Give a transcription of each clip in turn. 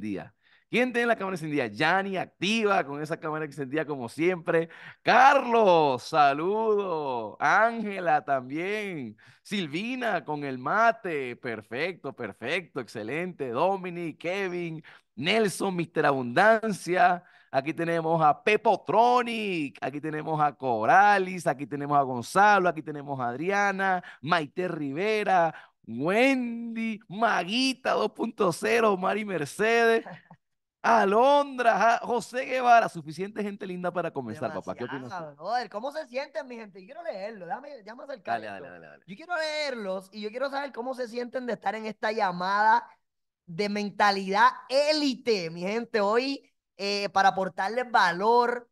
día. ¿Quién tiene la cámara encendida? Yanni, activa con esa cámara encendida como siempre. Carlos, saludo. Ángela también. Silvina con el mate. Perfecto, perfecto, excelente. Dominic, Kevin, Nelson, Mister Abundancia. Aquí tenemos a Pepotronic, aquí tenemos a Coralis, aquí tenemos a Gonzalo, aquí tenemos a Adriana, Maite Rivera, Wendy, Maguita 2.0, Mari Mercedes, Alondra, José Guevara, suficiente gente linda para comenzar, papá. ¿Qué opinas? ¿Cómo se sienten, mi gente? Yo quiero leerlo, dale, dale, dale, Yo quiero leerlos y yo quiero saber cómo se sienten de estar en esta llamada de mentalidad élite, mi gente, hoy eh, para aportarles valor,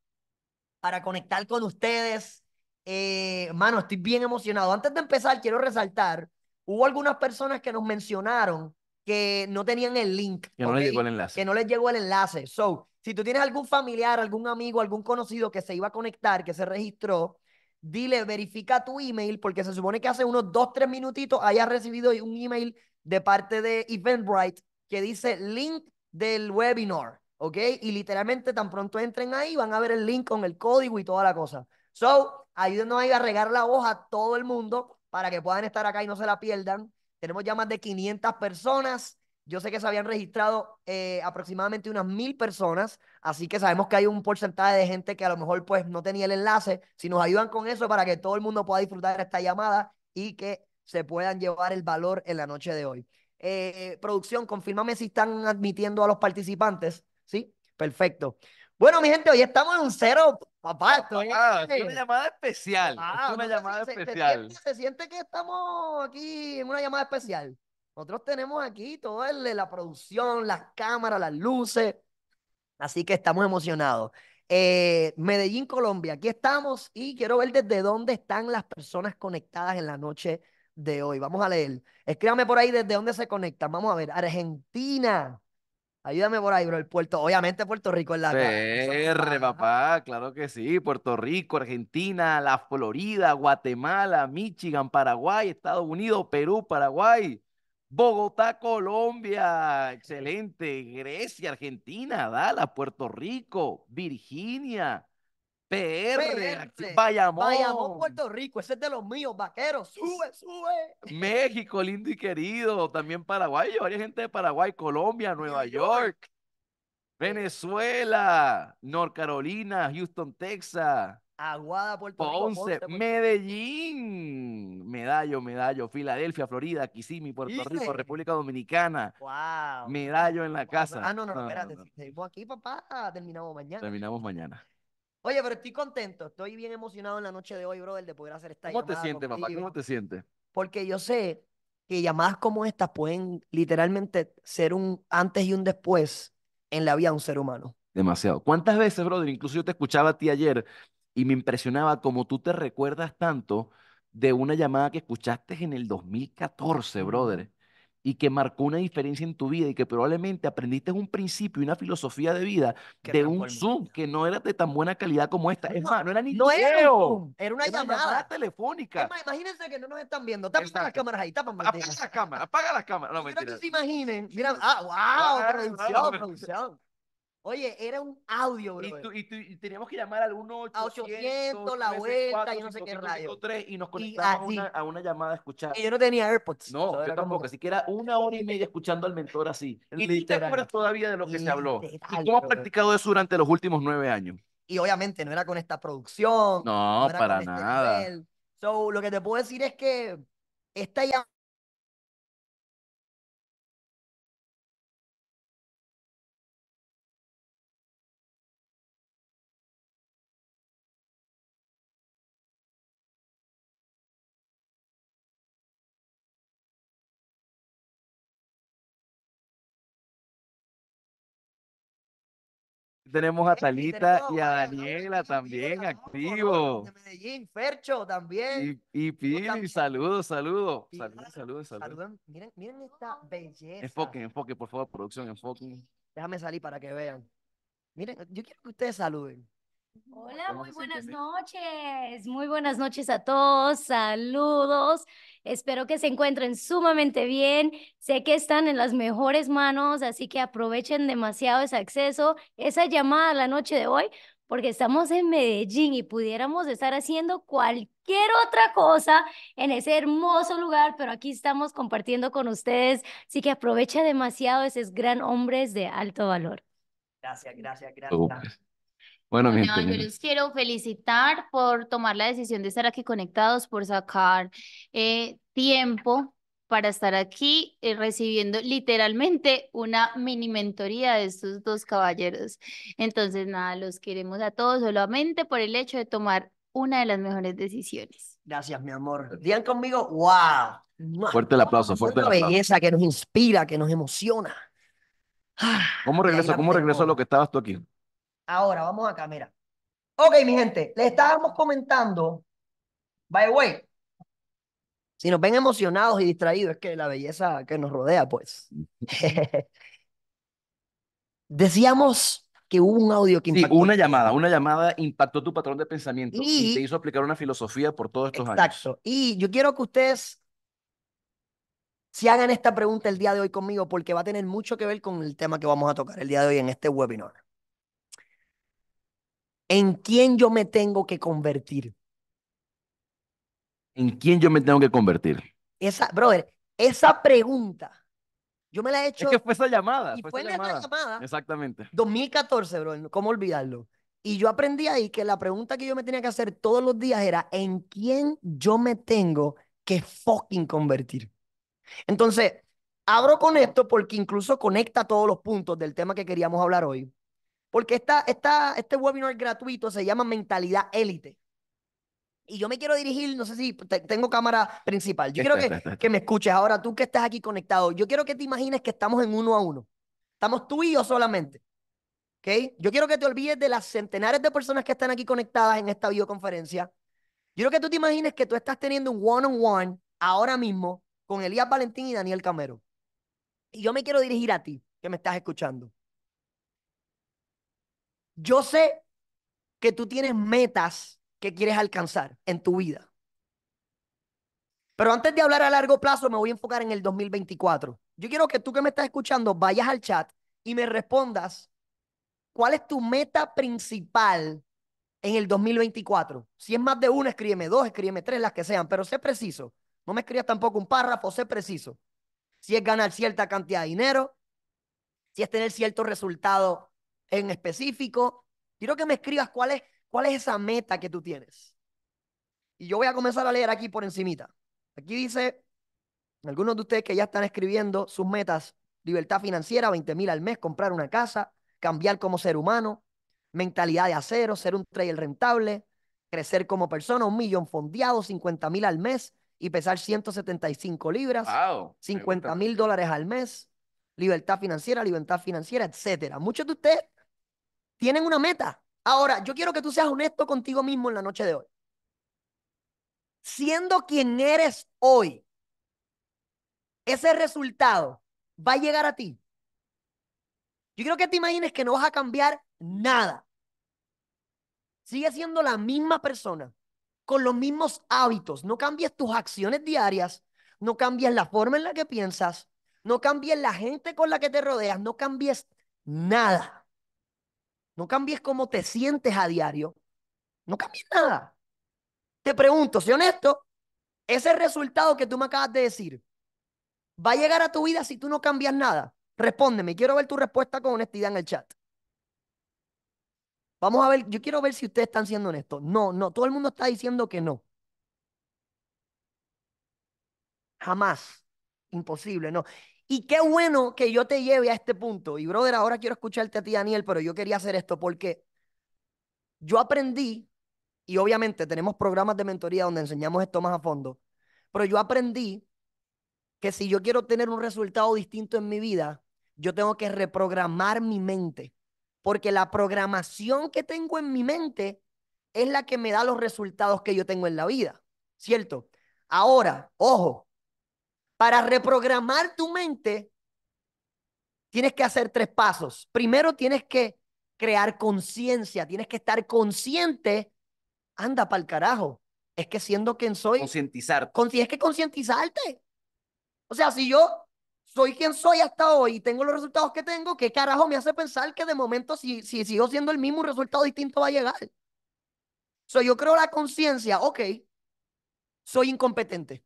para conectar con ustedes. Eh, mano, estoy bien emocionado. Antes de empezar, quiero resaltar Hubo algunas personas que nos mencionaron que no tenían el link. Que no les llegó el enlace. Que no les llegó el enlace. So, si tú tienes algún familiar, algún amigo, algún conocido que se iba a conectar, que se registró, dile, verifica tu email, porque se supone que hace unos dos, tres minutitos hayas recibido un email de parte de Eventbrite que dice link del webinar, ¿ok? Y literalmente tan pronto entren ahí, van a ver el link con el código y toda la cosa. So, ayúdenos ahí a regar la hoja a todo el mundo para que puedan estar acá y no se la pierdan. Tenemos ya más de 500 personas. Yo sé que se habían registrado eh, aproximadamente unas mil personas, así que sabemos que hay un porcentaje de gente que a lo mejor pues no tenía el enlace. Si nos ayudan con eso para que todo el mundo pueda disfrutar esta llamada y que se puedan llevar el valor en la noche de hoy. Eh, producción, confírmame si están admitiendo a los participantes. ¿Sí? Perfecto. Bueno, mi gente, hoy estamos en un cero, papá. Esto es una llamada especial. es ah, una llamada especial. Se, siente, que estamos aquí en una llamada especial. Nosotros tenemos aquí todo el de la producción, las cámaras, las luces. Así que estamos emocionados. Eh, Medellín, Colombia, aquí estamos y quiero ver desde dónde están las personas conectadas en la noche de hoy. Vamos a leer. Escríbame por ahí desde dónde se conectan. Vamos a ver. Argentina, Ayúdame por ahí, bro. El Puerto, obviamente Puerto Rico es la R, papá, claro que sí. Puerto Rico, Argentina, la Florida, Guatemala, Michigan, Paraguay, Estados Unidos, Perú, Paraguay, Bogotá, Colombia, excelente. Grecia, Argentina, Dallas, Puerto Rico, Virginia, PR, Bayamón. Puerto Rico, ese es de los míos, vaqueros, sube, sube. México, lindo y querido, también Paraguay, Hay gente de Paraguay, Colombia, Nueva York, Venezuela, North Carolina, Houston, Texas. Aguada, Puerto Rico, Ponce, Medellín, Medallo, Medallo, Filadelfia, Florida, Kissimmee, Puerto Rico, República Dominicana. Wow. Medallo en la casa. Ah, no, no, espérate. aquí, papá. Terminamos mañana. Terminamos mañana. Oye, pero estoy contento, estoy bien emocionado en la noche de hoy, brother, de poder hacer esta llamada. ¿Cómo te sientes, papá? ¿Cómo te sientes? Porque yo sé que llamadas como estas pueden literalmente ser un antes y un después en la vida de un ser humano. Demasiado. ¿Cuántas veces, brother? Incluso yo te escuchaba a ti ayer y me impresionaba como tú te recuerdas tanto de una llamada que escuchaste en el 2014, brother y que marcó una diferencia en tu vida y que probablemente aprendiste un principio y una filosofía de vida de un Zoom que no era de tan buena calidad como esta. Es más, no era ni no Era, una, llamada. telefónica. Es más, imagínense que no nos están viendo. Apaga las cámaras ahí, tapan Apaga las cámaras, apaga las cámaras. No, mentira. que se imaginen. Mira, ah, wow, ah, producción, Oye, era un audio, bro. Y, y, teníamos que llamar al 1800, 800, la vuelta, y no sé qué radio. y nos conectábamos a, una, a, una, llamada a escuchar. Y yo no tenía AirPods. No, yo tampoco. Así que era una hora y media escuchando al mentor así. Y tú te acuerdas todavía de lo que se habló. ¿Y cómo has practicado eso durante los últimos nueve años? Y obviamente no era con esta producción. No, para este nada. So, lo que te puedo decir es que esta llamada tenemos a Talita y a Daniela también activo. Medellín, Fercho también. Y, Pili, saludos, saludos. Ah, saludos, saludos, saludos. Miren, miren esta belleza. enfoque, enfoque por favor, producción, enfoque, Déjame salir para que vean. Miren, yo quiero que ustedes saluden. Hola, muy buenas noches. Muy buenas noches a todos. Saludos. Espero que se encuentren sumamente bien. Sé que están en las mejores manos, así que aprovechen demasiado ese acceso, esa llamada la noche de hoy, porque estamos en Medellín y pudiéramos estar haciendo cualquier otra cosa en ese hermoso lugar, pero aquí estamos compartiendo con ustedes. Así que aprovecha demasiado esos gran hombres de alto valor. Gracias, gracias, gracias. Bueno, mi yo les quiero felicitar por tomar la decisión de estar aquí conectados, por sacar eh, tiempo para estar aquí eh, recibiendo literalmente una mini mentoría de estos dos caballeros. Entonces, nada, los queremos a todos solamente por el hecho de tomar una de las mejores decisiones. Gracias, mi amor. Digan conmigo, wow. Fuerte el aplauso, fuerte el aplauso. belleza que nos inspira, que nos emociona. Ah, ¿Cómo regreso, cómo regreso a lo que estabas tú aquí? Ahora, vamos a cámara. Ok, mi gente, le estábamos comentando, by the way, si nos ven emocionados y distraídos, es que la belleza que nos rodea, pues. Decíamos que hubo un audio que impactó. una llamada, una llamada impactó tu patrón de pensamiento y, te hizo aplicar una filosofía por todos estos años. Exacto. Y yo quiero que ustedes se hagan esta pregunta el día de hoy conmigo porque va a tener mucho que ver con el tema que vamos a tocar el día de hoy en este webinar en quién yo me tengo que convertir. ¿En quién yo me tengo que convertir? Esa, brother, esa pregunta, yo me la he hecho. Es que fue esa llamada. Y fue, esa llamada. Exactamente. 2014, brother, ¿cómo olvidarlo? Y yo aprendí ahí que la pregunta que yo me tenía que hacer todos los días era: ¿en quién yo me tengo que fucking convertir? Entonces, abro con esto porque incluso conecta todos los puntos del tema que queríamos hablar hoy. Porque está, este webinar gratuito se llama Mentalidad Élite. Y yo me quiero dirigir, no sé si tengo cámara principal. Yo quiero que, me escuches ahora, tú que estás aquí conectado. Yo quiero que te imagines que estamos en uno a uno. Estamos tú y yo solamente. ¿Ok? Yo quiero que te olvides de las centenares de personas que están aquí conectadas en esta videoconferencia. Yo quiero que tú te imagines que tú estás teniendo un one on one ahora mismo con Elías Valentín y Daniel Camero. Y yo me quiero dirigir a ti, que me estás escuchando. Yo sé que tú tienes metas que quieres alcanzar en tu vida. Pero antes de hablar a largo plazo, me voy a enfocar en el 2024. Yo quiero que tú que me estás escuchando vayas al chat y me respondas cuál es tu meta principal en el 2024. Si es más de una, escríbeme dos, escríbeme tres, las que sean, pero sé preciso. No me escribas tampoco un párrafo, sé preciso. Si es ganar cierta cantidad de dinero, si es tener cierto resultado en específico. Quiero que me escribas cuál es, cuál es esa meta que tú tienes. Y yo voy a comenzar a leer aquí por encimita. Aquí dice, algunos de ustedes que ya están escribiendo sus metas, libertad financiera, 20 mil al mes, comprar una casa, cambiar como ser humano, mentalidad de acero, ser un trail rentable, crecer como persona, un millón fondeado, 50 mil al mes y pesar 175 libras, 50 mil dólares al mes, libertad financiera, libertad financiera, etcétera. Muchos de ustedes tienen una meta. Ahora, yo quiero que tú seas honesto contigo mismo en la noche de hoy. Siendo quien eres hoy, ese resultado va a llegar a ti. Yo quiero que te imagines que no vas a cambiar nada. Sigue siendo la misma persona, con los mismos hábitos. No cambies tus acciones diarias, no cambies la forma en la que piensas, no cambies la gente con la que te rodeas, no cambies nada. No cambies cómo te sientes a diario. No cambies nada. Te pregunto, soy honesto, ese resultado que tú me acabas de decir, ¿va a llegar a tu vida si tú no cambias nada? Respóndeme, quiero ver tu respuesta con honestidad en el chat. Vamos a ver, yo quiero ver si ustedes están siendo honestos. No, no, todo el mundo está diciendo que no. Jamás. Imposible, no. Y qué bueno que yo te lleve a este punto. Y brother, ahora quiero escucharte a ti, Daniel, pero yo quería hacer esto porque yo aprendí, y obviamente tenemos programas de mentoría donde enseñamos esto más a fondo, pero yo aprendí que si yo quiero tener un resultado distinto en mi vida, yo tengo que reprogramar mi mente, porque la programación que tengo en mi mente es la que me da los resultados que yo tengo en la vida, ¿cierto? Ahora, ojo, para reprogramar tu mente, tienes que hacer tres pasos. Primero, tienes que crear conciencia, tienes que estar consciente. Anda para el carajo. Es que siendo quien soy. Concientizar. que concientizarte. O sea, si yo soy quien soy hasta hoy y tengo los resultados que tengo, ¿qué carajo me hace pensar que de momento, si, si sigo siendo el mismo, un resultado distinto va a llegar? So, yo creo la conciencia, ok, soy incompetente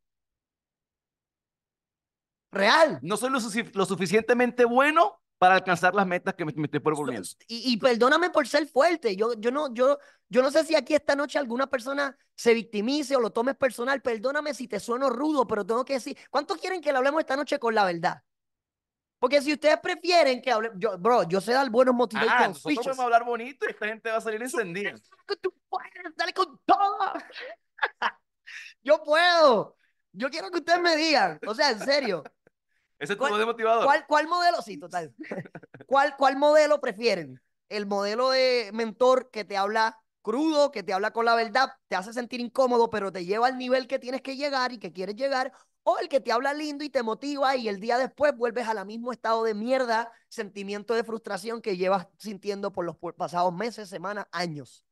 real. No soy lo, suficientemente bueno para alcanzar las metas que me, estoy proponiendo. Y, y, perdóname por ser fuerte. Yo, yo, no, yo, yo no sé si aquí esta noche alguna persona se victimice o lo tomes personal. Perdóname si te sueno rudo, pero tengo que decir, ¿cuántos quieren que le hablemos esta noche con la verdad? Porque si ustedes prefieren que hable, yo, bro, yo sé dar buenos motivos Ah, nosotros a hablar bonito y esta gente va a salir encendida. yo puedo. Yo quiero que ustedes me digan, o sea, en serio. Ese es ¿Cuál, modelo? Sí, ¿Cuál, ¿Cuál modelo prefieren? ¿El modelo de mentor que te habla crudo, que te habla con la verdad, te hace sentir incómodo, pero te lleva al nivel que tienes que llegar y que quieres llegar? ¿O el que te habla lindo y te motiva y el día después vuelves al mismo estado de mierda, sentimiento de frustración que llevas sintiendo por los pasados meses, semanas, años?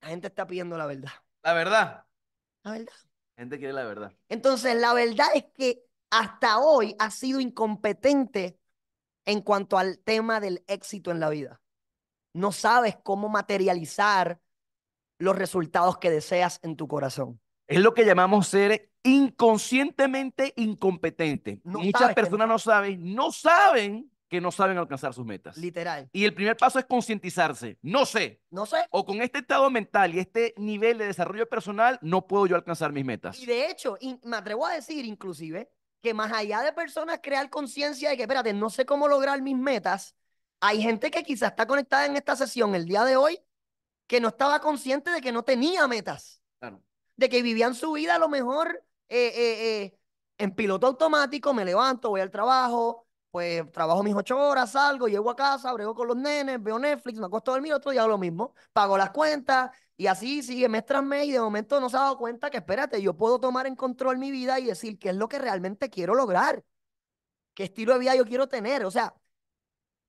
La gente está pidiendo la verdad. La verdad. La verdad. Gente quiere la verdad. Entonces, la verdad es que hasta hoy ha sido incompetente en cuanto al tema del éxito en la vida. No sabes cómo materializar los resultados que deseas en tu corazón. Es lo que llamamos ser inconscientemente incompetente. Muchas personas no saben, no saben que no saben alcanzar sus metas. Literal. Y el primer paso es concientizarse. No sé. No sé. O con este estado mental y este nivel de desarrollo personal, no puedo yo alcanzar mis metas. Y de hecho, me atrevo a decir inclusive que más allá de personas crear conciencia de que, espérate, no sé cómo lograr mis metas, hay gente que quizás está conectada en esta sesión el día de hoy que no estaba consciente de que no tenía metas. Claro. De que vivían su vida a lo mejor eh, eh, eh, en piloto automático, me levanto, voy al trabajo, pues trabajo mis ocho horas, salgo, llego a casa, brego con los nenes, veo Netflix, me acuesto a dormir, otro día hago lo mismo, pago las cuentas y así sigue mes tras mes y de momento no se ha dado cuenta que espérate, yo puedo tomar en control mi vida y decir qué es lo que realmente quiero lograr, qué estilo de vida yo quiero tener. O sea,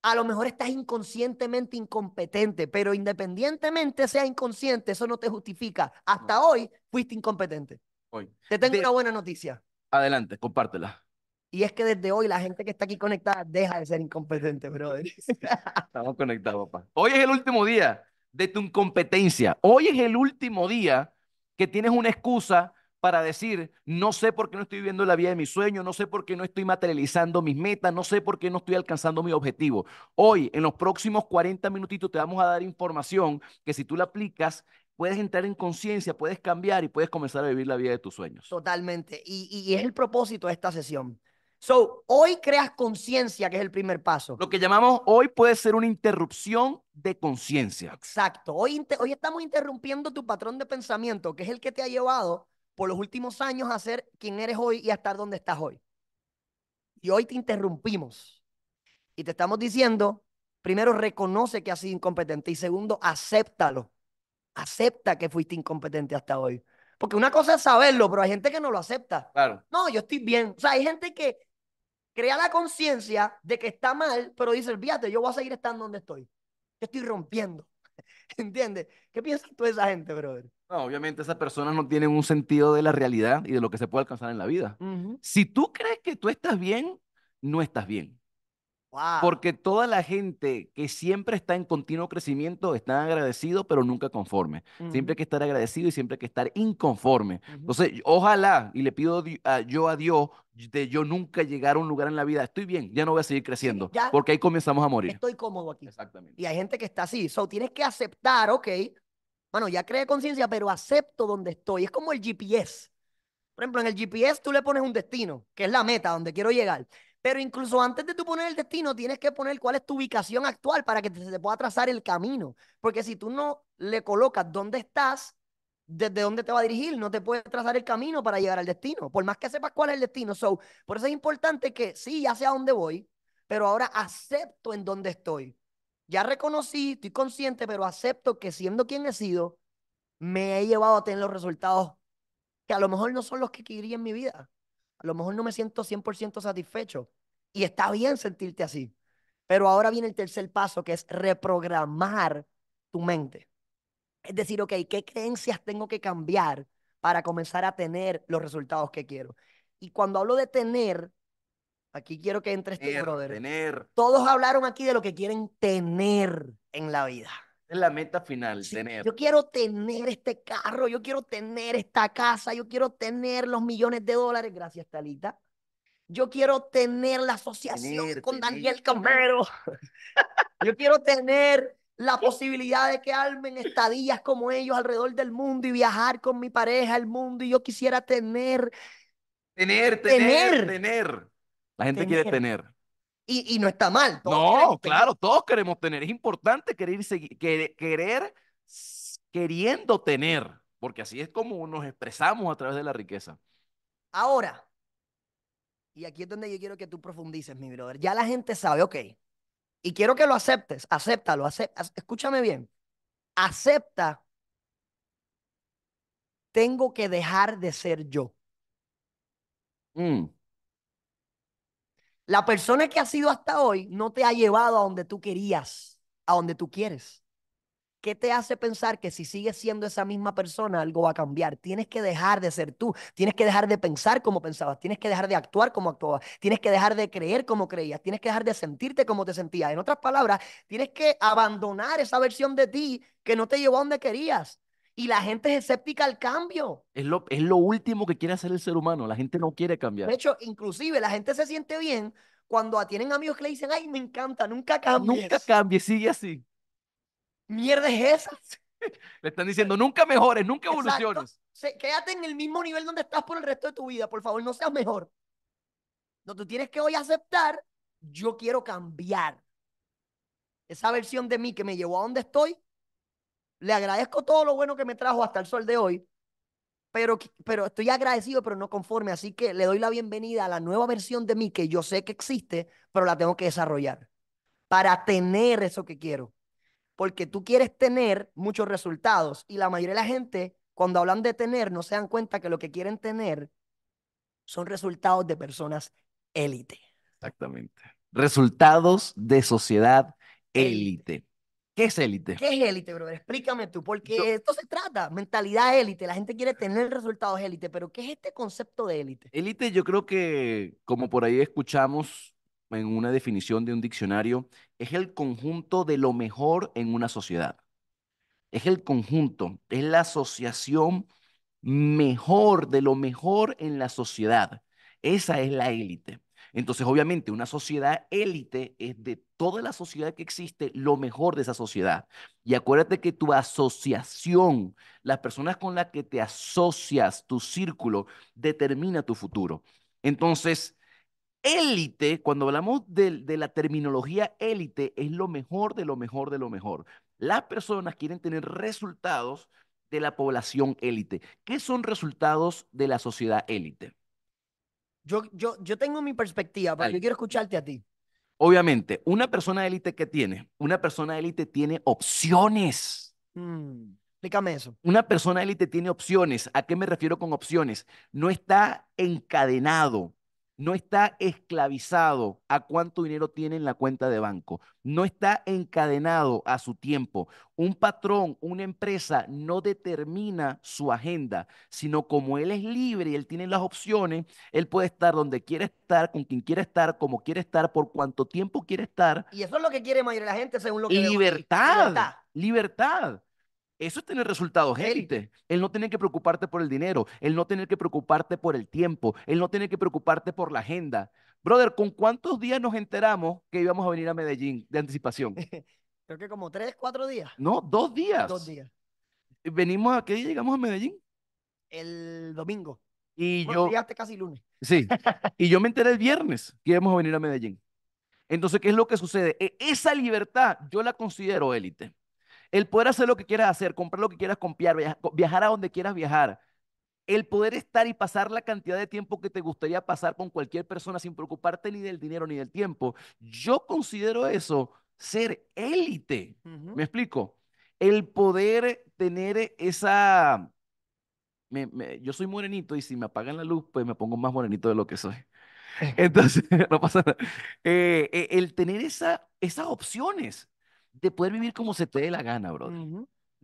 a lo mejor estás inconscientemente incompetente, pero independientemente sea inconsciente, eso no te justifica. Hasta hoy fuiste incompetente. Hoy. Te tengo una buena noticia. Adelante, compártela. Y es que desde hoy la gente que está aquí conectada deja de ser incompetente, brother. Estamos conectados, papá. Hoy es el último día de tu incompetencia. Hoy es el último día que tienes una excusa para decir, no sé por qué no estoy viviendo la vida de mis sueños, no sé por qué no estoy materializando mis metas, no sé por qué no estoy alcanzando mi objetivo. Hoy, en los próximos 40 minutitos, te vamos a dar información que si tú la aplicas, puedes entrar en conciencia, puedes cambiar y puedes comenzar a vivir la vida de tus sueños. Totalmente. Y, y es el propósito de esta sesión So, hoy creas conciencia, que es el primer paso. Lo que llamamos hoy puede ser una interrupción de conciencia. Exacto. Hoy, hoy estamos interrumpiendo tu patrón de pensamiento, que es el que te ha llevado por los últimos años a ser quien eres hoy y a estar donde estás hoy. Y hoy te interrumpimos. Y te estamos diciendo, primero, reconoce que has sido incompetente. Y segundo, acéptalo. Acepta que fuiste incompetente hasta hoy. Porque una cosa es saberlo, pero hay gente que no lo acepta. Claro. No, yo estoy bien. O sea, hay gente que crea la conciencia de que está mal, pero dice, fíjate, yo voy a seguir estando donde estoy. Yo estoy rompiendo. ¿Entiendes? ¿Qué piensas tú de esa gente, brother? obviamente esas personas no tienen un sentido de la realidad y de lo que se puede alcanzar en la vida. Si tú crees que tú estás bien, no estás bien. Porque toda la gente que siempre está en continuo crecimiento está agradecido, pero nunca conforme. Siempre hay que estar agradecido y siempre hay que estar inconforme. Entonces, ojalá, y le pido a, yo a Dios de yo nunca llegar a un lugar en la vida, estoy bien, ya no voy a seguir creciendo, porque ahí comenzamos a morir. Estoy cómodo aquí. Exactamente. Y hay gente que está así. So, tienes que aceptar, ok, bueno, ya creé conciencia, pero acepto donde estoy. Es como el GPS. Por ejemplo, en el GPS tú le pones un destino, que es la meta, donde quiero llegar. Pero incluso antes de tú poner el destino, tienes que poner cuál es tu ubicación actual para que se te pueda trazar el camino. Porque si tú no le colocas dónde estás, desde dónde te va a dirigir, no te puede trazar el camino para llegar al destino, por más que sepas cuál es el destino. por eso es importante que sí, ya sé a dónde voy, pero ahora acepto en dónde estoy. Ya reconocí, estoy consciente, pero acepto que siendo quien he sido, me he llevado a tener los resultados que a lo mejor no son los que quería en mi vida a lo mejor no me siento 100% satisfecho. Y está bien sentirte así. Pero ahora viene el tercer paso, que es reprogramar tu mente. Es decir, ok, ¿qué creencias tengo que cambiar para comenzar a tener los resultados que quiero? Y cuando hablo de tener, aquí quiero que entre este brother. Tener. Todos hablaron aquí de lo que quieren tener en la vida es la meta final, tener. Yo quiero tener este carro, yo quiero tener esta casa, yo quiero tener los millones de dólares. Gracias, Talita. Yo quiero tener la asociación con Daniel Camero. yo quiero tener la posibilidad de que armen estadías como ellos alrededor del mundo y viajar con mi pareja al mundo. Y yo quisiera Tener, tener, tener. tener. La gente quiere tener. Y, no está mal. No, claro, todos queremos tener. Es importante querer, querer, queriendo tener, porque así es como nos expresamos a través de la riqueza. Ahora, y aquí es donde yo quiero que tú profundices, mi brother. Ya la gente sabe, ok. Y quiero que lo aceptes, acéptalo, acepta, escúchame bien. Acepta, tengo que dejar de ser yo. Mm. La persona que ha sido hasta hoy no te ha llevado a donde tú querías, a donde tú quieres. ¿Qué te hace pensar que si sigues siendo esa misma persona algo va a cambiar? Tienes que dejar de ser tú, tienes que dejar de pensar como pensabas, tienes que dejar de actuar como actuabas, tienes que dejar de creer como creías, tienes que dejar de sentirte como te sentías. En otras palabras, tienes que abandonar esa versión de ti que no te llevó a donde querías. Y la gente es escéptica al cambio. Es lo, es lo último que quiere hacer el ser humano. La gente no quiere cambiar. De hecho, inclusive la gente se siente bien cuando tienen amigos que le dicen, ay, me encanta, nunca cambies. Nunca cambies, sigue así. Mierda esas le están diciendo, nunca mejores, nunca evoluciones. quédate en el mismo nivel donde estás por el resto de tu vida. Por favor, no seas mejor. No, tú tienes que hoy aceptar, yo quiero cambiar. Esa versión de mí que me llevó a donde estoy, le agradezco todo lo bueno que me trajo hasta el sol de hoy, pero, pero estoy agradecido, pero no conforme. Así que le doy la bienvenida a la nueva versión de mí que yo sé que existe, pero la tengo que desarrollar para tener eso que quiero. Porque tú quieres tener muchos resultados y la mayoría de la gente, cuando hablan de tener, no se dan cuenta que lo que quieren tener son resultados de personas élite. Exactamente. Resultados de sociedad élite. ¿Qué es élite? ¿Qué es élite, brother? Explícame tú, porque esto se trata, mentalidad élite, la gente quiere tener resultados élite, pero ¿qué es este concepto de élite? Élite, yo creo que, como por ahí escuchamos en una definición de un diccionario, es el conjunto de lo mejor en una sociedad. Es el conjunto, es la asociación mejor de lo mejor en la sociedad. Esa es la élite. Entonces, obviamente, una sociedad élite es de toda la sociedad que existe lo mejor de esa sociedad. Y acuérdate que tu asociación, las personas con las que te asocias, tu círculo, determina tu futuro. Entonces, élite, cuando hablamos de, la terminología élite, es lo mejor de lo mejor de lo mejor. Las personas quieren tener resultados de la población élite. ¿Qué son resultados de la sociedad élite? Yo, tengo mi perspectiva, pero yo quiero escucharte a ti. Obviamente, una persona de élite que tiene, una persona de élite tiene opciones. Mm, explícame eso. Una persona de élite tiene opciones. ¿A qué me refiero con opciones? No está encadenado no está esclavizado a cuánto dinero tiene en la cuenta de banco, no está encadenado a su tiempo. Un patrón, una empresa no determina su agenda, sino como él es libre y él tiene las opciones, él puede estar donde quiere estar, con quien quiere estar, como quiere estar, por cuánto tiempo quiere estar. Y eso es lo que quiere mayor la gente según lo que... libertad. libertad. Eso es tener resultados élite. Él no tiene que preocuparte por el dinero, el no tiene que preocuparte por el tiempo, Él no tiene que preocuparte por la agenda. Brother, ¿con cuántos días nos enteramos que íbamos a venir a Medellín de anticipación? Creo que como tres, cuatro días. No, dos días. Dos días. Venimos a qué día llegamos a Medellín? El domingo. Y yo. casi lunes. Sí. y yo me enteré el viernes que íbamos a venir a Medellín. Entonces, ¿qué es lo que sucede? E-, esa libertad yo la considero élite el poder hacer lo que quieras hacer, comprar lo que quieras comprar, viajar a donde quieras viajar, el poder estar y pasar la cantidad de tiempo que te gustaría pasar con cualquier persona sin preocuparte ni del dinero ni del tiempo. Yo considero eso ser élite. ¿Me explico? El poder tener esa... yo soy morenito y si me apagan la luz, pues me pongo más morenito de lo que soy. Eh. Entonces, no pasa nada. Eh, e, el tener esa, esas opciones de poder vivir como se te dé la gana, brother.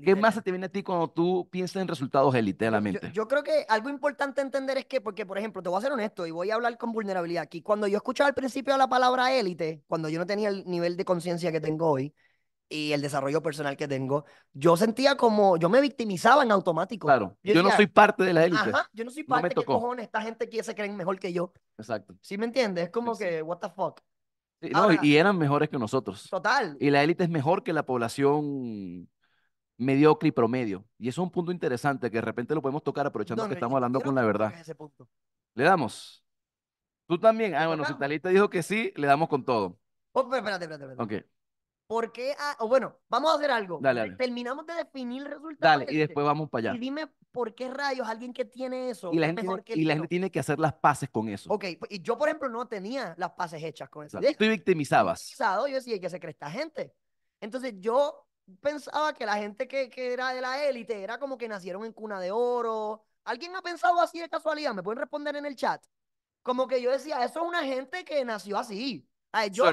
¿Qué más se te viene a ti cuando tú piensas en resultados élite de la mente? Yo, creo que algo importante entender es que, porque por ejemplo, te voy a ser honesto y voy a hablar con vulnerabilidad aquí. Cuando yo escuchaba al principio la palabra élite, cuando yo no tenía el nivel de conciencia que tengo hoy y el desarrollo personal que tengo, yo sentía como, yo me victimizaba en automático. Claro, yo, no soy parte de la élite. Ajá, yo no soy parte, de me cojones? Esta gente quiere se creen mejor que yo. Exacto. ¿Sí me entiendes? Es como que, what the fuck y eran mejores que nosotros. Total. Y la élite es mejor que la población mediocre y promedio. Y eso es un punto interesante que de repente lo podemos tocar aprovechando que estamos hablando con la verdad. Le damos. Tú también. Ah, bueno, si Talita dijo que sí, le damos con todo. Oh, espérate, espérate, espérate. Ok. ¿Por qué? o bueno, vamos a hacer algo. Terminamos de definir el resultado. Dale, y después vamos para allá. dime por qué rayos alguien que tiene eso. Y la, gente, mejor tiene, que hacer las paces con eso. Ok, pues, y yo, por ejemplo, no tenía las paces hechas con eso. Tú victimizabas. Yo decía, que se cree esta gente? Entonces yo pensaba que la gente que, que era de la élite era como que nacieron en cuna de oro. ¿Alguien ha pensado así de casualidad? ¿Me pueden responder en el chat? Como que yo decía, eso es una gente que nació así. Ah, yo,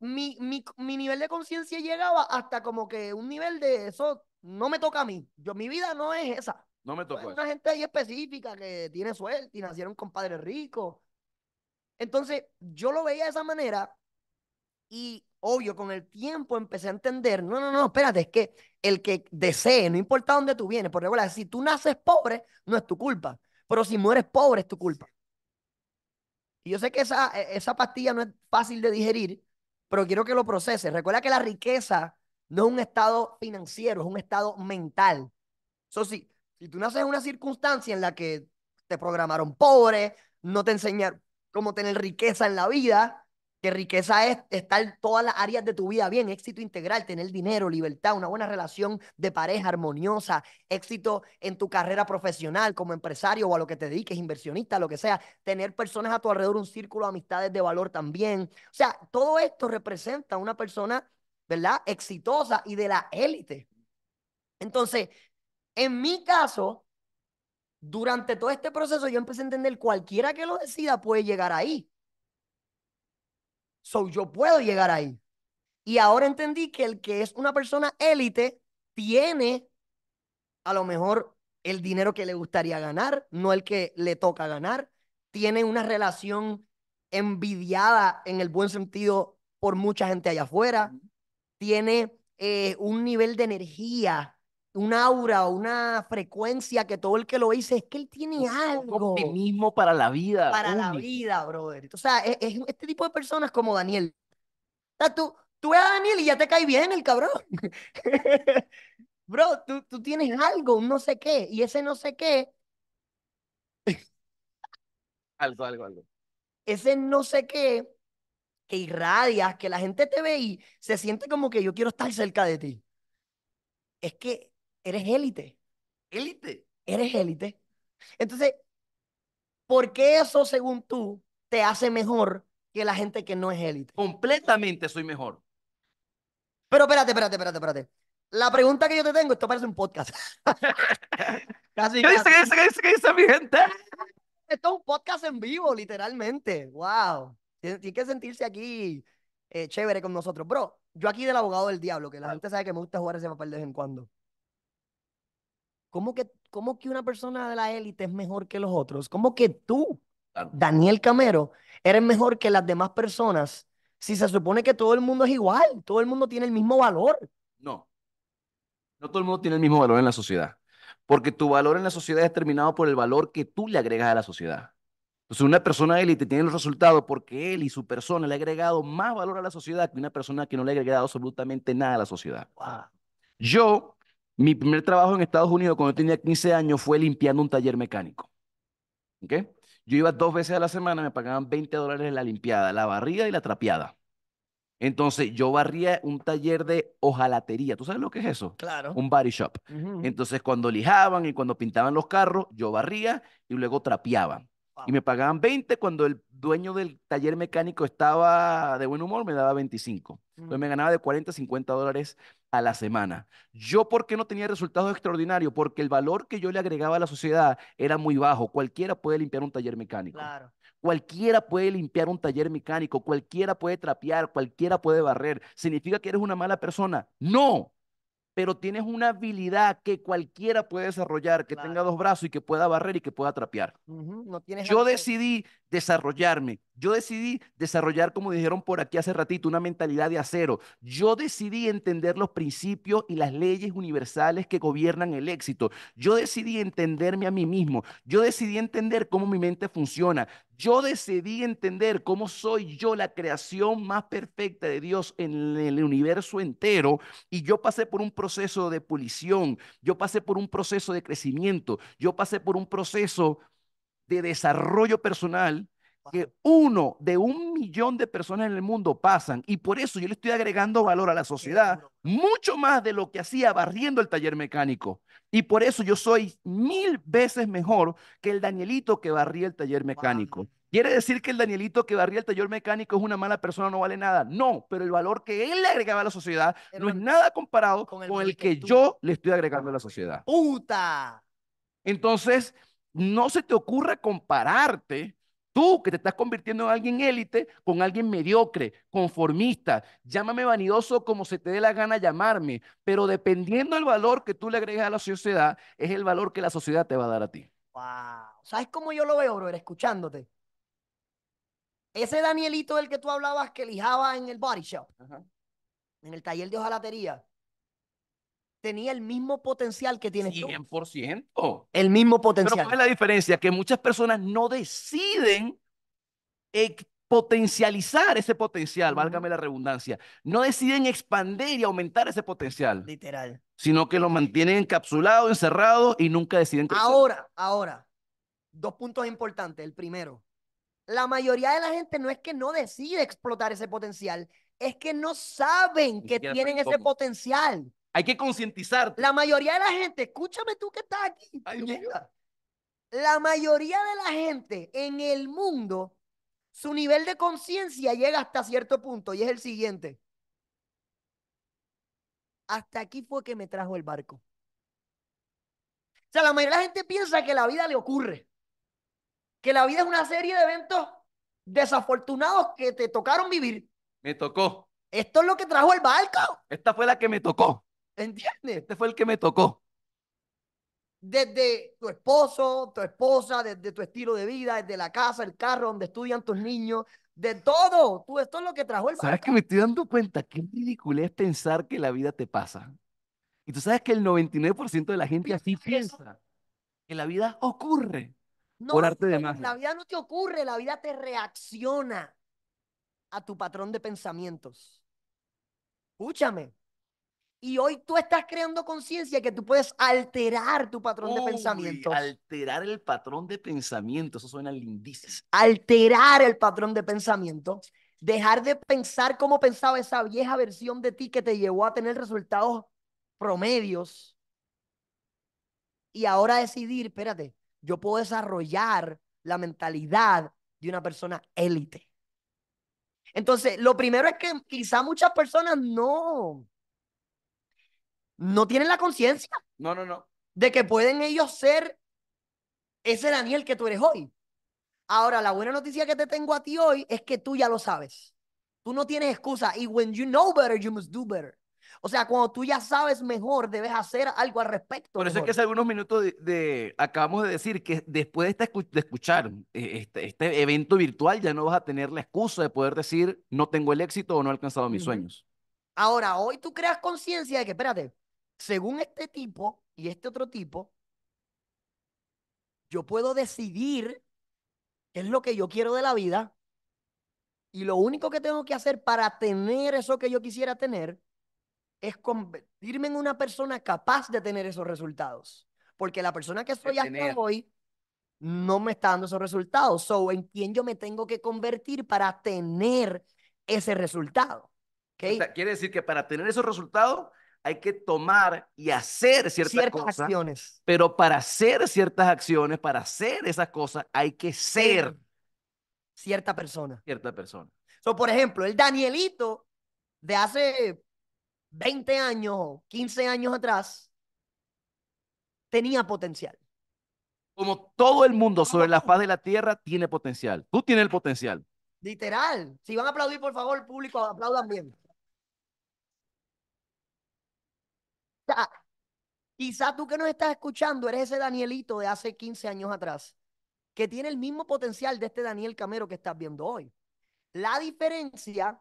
mi, mi, nivel de conciencia llegaba hasta como que un nivel de eso no me toca a mí. Yo, mi vida no es esa. No me toca. Hay una gente ahí específica que tiene suerte y nacieron con padres ricos. Entonces, yo lo veía de esa manera y obvio, con el tiempo empecé a entender, no, no, no, espérate, es que el que desee, no importa dónde tú vienes, porque si tú naces pobre, no es tu culpa, pero si mueres pobre es tu culpa. Y yo sé que e, esa, pastilla no es fácil de digerir, pero quiero que lo proceses. Recuerda que la riqueza no es un estado financiero, es un estado mental. Eso sí, si, tú naces en una circunstancia en la que te programaron pobre, no te enseñaron cómo tener riqueza en la vida, que riqueza es estar todas las áreas de tu vida bien, éxito integral, tener dinero, libertad, una buena relación de pareja armoniosa, éxito en tu carrera profesional como empresario o a lo que te dediques, inversionista, lo que sea, tener personas a tu alrededor, un círculo de amistades de valor también. O sea, todo esto representa una persona, ¿verdad? Exitosa y de la élite. Entonces, en mi caso, durante todo este proceso yo empecé a entender cualquiera que lo decida puede llegar ahí. So yo puedo llegar ahí. Y ahora entendí que el que es una persona élite tiene a lo mejor el dinero que le gustaría ganar, no el que le toca ganar. Tiene una relación envidiada en el buen sentido por mucha gente allá afuera. Tiene eh, un nivel de energía un aura, una frecuencia que todo el que lo dice es que él tiene algo. mismo para la vida. Para la vida, brother. O sea, e, es, este tipo de personas como Daniel. O sea, tú, tú ves a Daniel y ya te cae bien el cabrón. Bro, tú, tú tienes algo, un no sé qué. Y ese no sé qué. algo, algo, algo. Ese no sé qué que irradias, que la gente te ve y se siente como que yo quiero estar cerca de ti. Es que eres élite. Élite. Eres élite. Entonces, ¿por qué eso, según tú, te hace mejor que la gente que no es élite? Completamente soy mejor. Pero espérate, espérate, espérate, espérate. La pregunta que yo te tengo, esto parece un podcast. ¿Qué, dice, ¿Qué dice, qué dice, mi gente? Esto es un podcast en vivo, literalmente. Wow. Tiene que sentirse aquí eh, chévere con nosotros. Bro, yo aquí del abogado del diablo, que la ah. gente sabe que me gusta jugar ese papel de vez en cuando. ¿Cómo que, que una persona de la élite es mejor que los otros? ¿Cómo que tú, Daniel Camero, eres mejor que las demás personas si se supone que todo el mundo es igual? Todo el mundo tiene el mismo valor. No. No todo el mundo tiene el mismo valor en la sociedad. Porque tu valor en la sociedad es determinado por el valor que tú le agregas a la sociedad. Entonces, una persona élite tiene los resultados porque él y su persona le ha agregado más valor a la sociedad que una persona que no le ha agregado absolutamente nada a la sociedad. Wow. Yo mi primer trabajo en Estados Unidos cuando tenía 15 años fue limpiando un taller mecánico. ¿Okay? Yo iba dos veces a la semana, me pagaban 20 dólares la limpiada, la barrida y la trapeada. Entonces, yo barría un taller de hojalatería. ¿Tú sabes lo que es eso? Claro. Un body shop. Entonces, cuando lijaban y cuando pintaban los carros, yo barría y luego trapeaba. Y me pagaban 20 cuando el dueño del taller mecánico estaba de buen humor, me daba 25. Entonces, mm. me ganaba de 40 a 50 dólares la semana. Yo, ¿por qué no tenía resultados extraordinarios? Porque el valor que yo le agregaba a la sociedad era muy bajo. Cualquiera puede limpiar un taller mecánico. Cualquiera puede limpiar un taller mecánico, cualquiera puede trapear, cualquiera puede barrer. ¿Significa que eres una mala persona? No, pero tienes una habilidad que cualquiera puede desarrollar, que tenga dos brazos y que pueda barrer y que pueda trapear. no tienes Yo decidí desarrollarme. Yo decidí desarrollar, como dijeron por aquí hace ratito, una mentalidad de acero. Yo decidí entender los principios y las leyes universales que gobiernan el éxito. Yo decidí entenderme a mí mismo. Yo decidí entender cómo mi mente funciona. Yo decidí entender cómo soy yo la creación más perfecta de Dios en el universo entero. Y yo pasé por un proceso de pulición. Yo pasé por un proceso de crecimiento. Yo pasé por un proceso de desarrollo personal que uno de un millón de personas en el mundo pasan y por eso yo le estoy agregando valor a la sociedad mucho más de lo que hacía barriendo el taller mecánico. Y por eso yo soy mil veces mejor que el Danielito que barría el taller mecánico. ¿Quiere decir que el Danielito que barría el taller mecánico es una mala persona, no vale nada? No, pero el valor que él le agregaba a la sociedad no es nada comparado con el, que yo le estoy agregando a la sociedad. ¡Puta! Entonces, no se te ocurra compararte, tú que te estás convirtiendo en alguien élite, con alguien mediocre, conformista, llámame vanidoso como se te dé la gana llamarme, pero dependiendo del valor que tú le agregues a la sociedad, es el valor que la sociedad te va a dar a ti. Wow. ¿Sabes cómo yo lo veo, bro? Escuchándote. Ese Danielito del que tú hablabas que lijaba en el body shop, en el taller de hojalatería, tenía el mismo potencial que tienes 100%. El mismo potencial. Pero ¿cuál es la diferencia? Que muchas personas no deciden potencializar ese potencial, válgame la redundancia. No deciden expandir y aumentar ese potencial. Literal. Sino que lo mantienen encapsulado, encerrado y nunca deciden. Ahora, ahora, dos puntos importantes. El primero, la mayoría de la gente no es que no decide explotar ese potencial, es que no saben que tienen ese potencial. Hay que concientizar. La mayoría de la gente, escúchame tú que estás aquí. la mayoría de la gente en el mundo, su nivel de conciencia llega hasta cierto punto y es el siguiente. Hasta aquí fue que me trajo el barco. O sea, la mayoría de la gente piensa que la vida le ocurre, que la vida es una serie de eventos desafortunados que te tocaron vivir. Me tocó. Esto es lo que trajo el barco. Esta fue la que me tocó. ¿Entiendes? Este fue el que me tocó. Desde tu esposo, tu esposa, desde tu estilo de vida, desde la casa, el carro donde estudian tus niños, de todo. Tú, esto es lo que trajo el Sabes que me estoy dando cuenta qué ridículo es pensar que la vida te pasa. Y tú sabes que el 99% de la gente así piensa. Que la vida ocurre. No, por arte de magia. La vida no te ocurre, la vida te reacciona a tu patrón de pensamientos. Escúchame, y hoy tú estás creando conciencia que tú puedes alterar tu patrón de pensamiento. Alterar el patrón de pensamiento, eso suena lindísimo. Alterar el patrón de pensamiento. Dejar de pensar como pensaba esa vieja versión de ti que te llevó a tener resultados promedios. Y ahora decidir, espérate, yo puedo desarrollar la mentalidad de una persona élite. Entonces, lo primero es que quizá muchas personas no, no tienen la conciencia. No, no, no. De que pueden ellos ser ese Daniel que tú eres hoy. Ahora, la buena noticia que te tengo a ti hoy es que tú ya lo sabes. Tú no tienes excusa. Y when you know better, you must do better. O sea, cuando tú ya sabes mejor, debes hacer algo al respecto. Por eso es que hace algunos minutos de, acabamos de decir que después de, esta, de escuchar eh, este, este, evento virtual, ya no vas a tener la excusa de poder decir no tengo el éxito o no he alcanzado mis sueños. Ahora, hoy tú creas conciencia de que, espérate, según este tipo y este otro tipo, yo puedo decidir qué es lo que yo quiero de la vida y lo único que tengo que hacer para tener eso que yo quisiera tener es convertirme en una persona capaz de tener esos resultados. Porque la persona que soy hasta hoy no me está dando esos resultados. So, ¿en quién yo me tengo que convertir para tener ese resultado? ¿Okay? quiere decir que para tener esos resultados hay que tomar y hacer ciertas, acciones. Pero para hacer ciertas acciones, para hacer esas cosas, hay que ser cierta persona. Cierta persona. por ejemplo, el Danielito de hace 20 años 15 años atrás tenía potencial. Como todo el mundo sobre la faz de la tierra tiene potencial. Tú tienes el potencial. Literal. Si van a aplaudir, por favor, el público, aplaudan bien. quizá tú que nos estás escuchando eres ese Danielito de hace 15 años atrás, que tiene el mismo potencial de este Daniel Camero que estás viendo hoy. La diferencia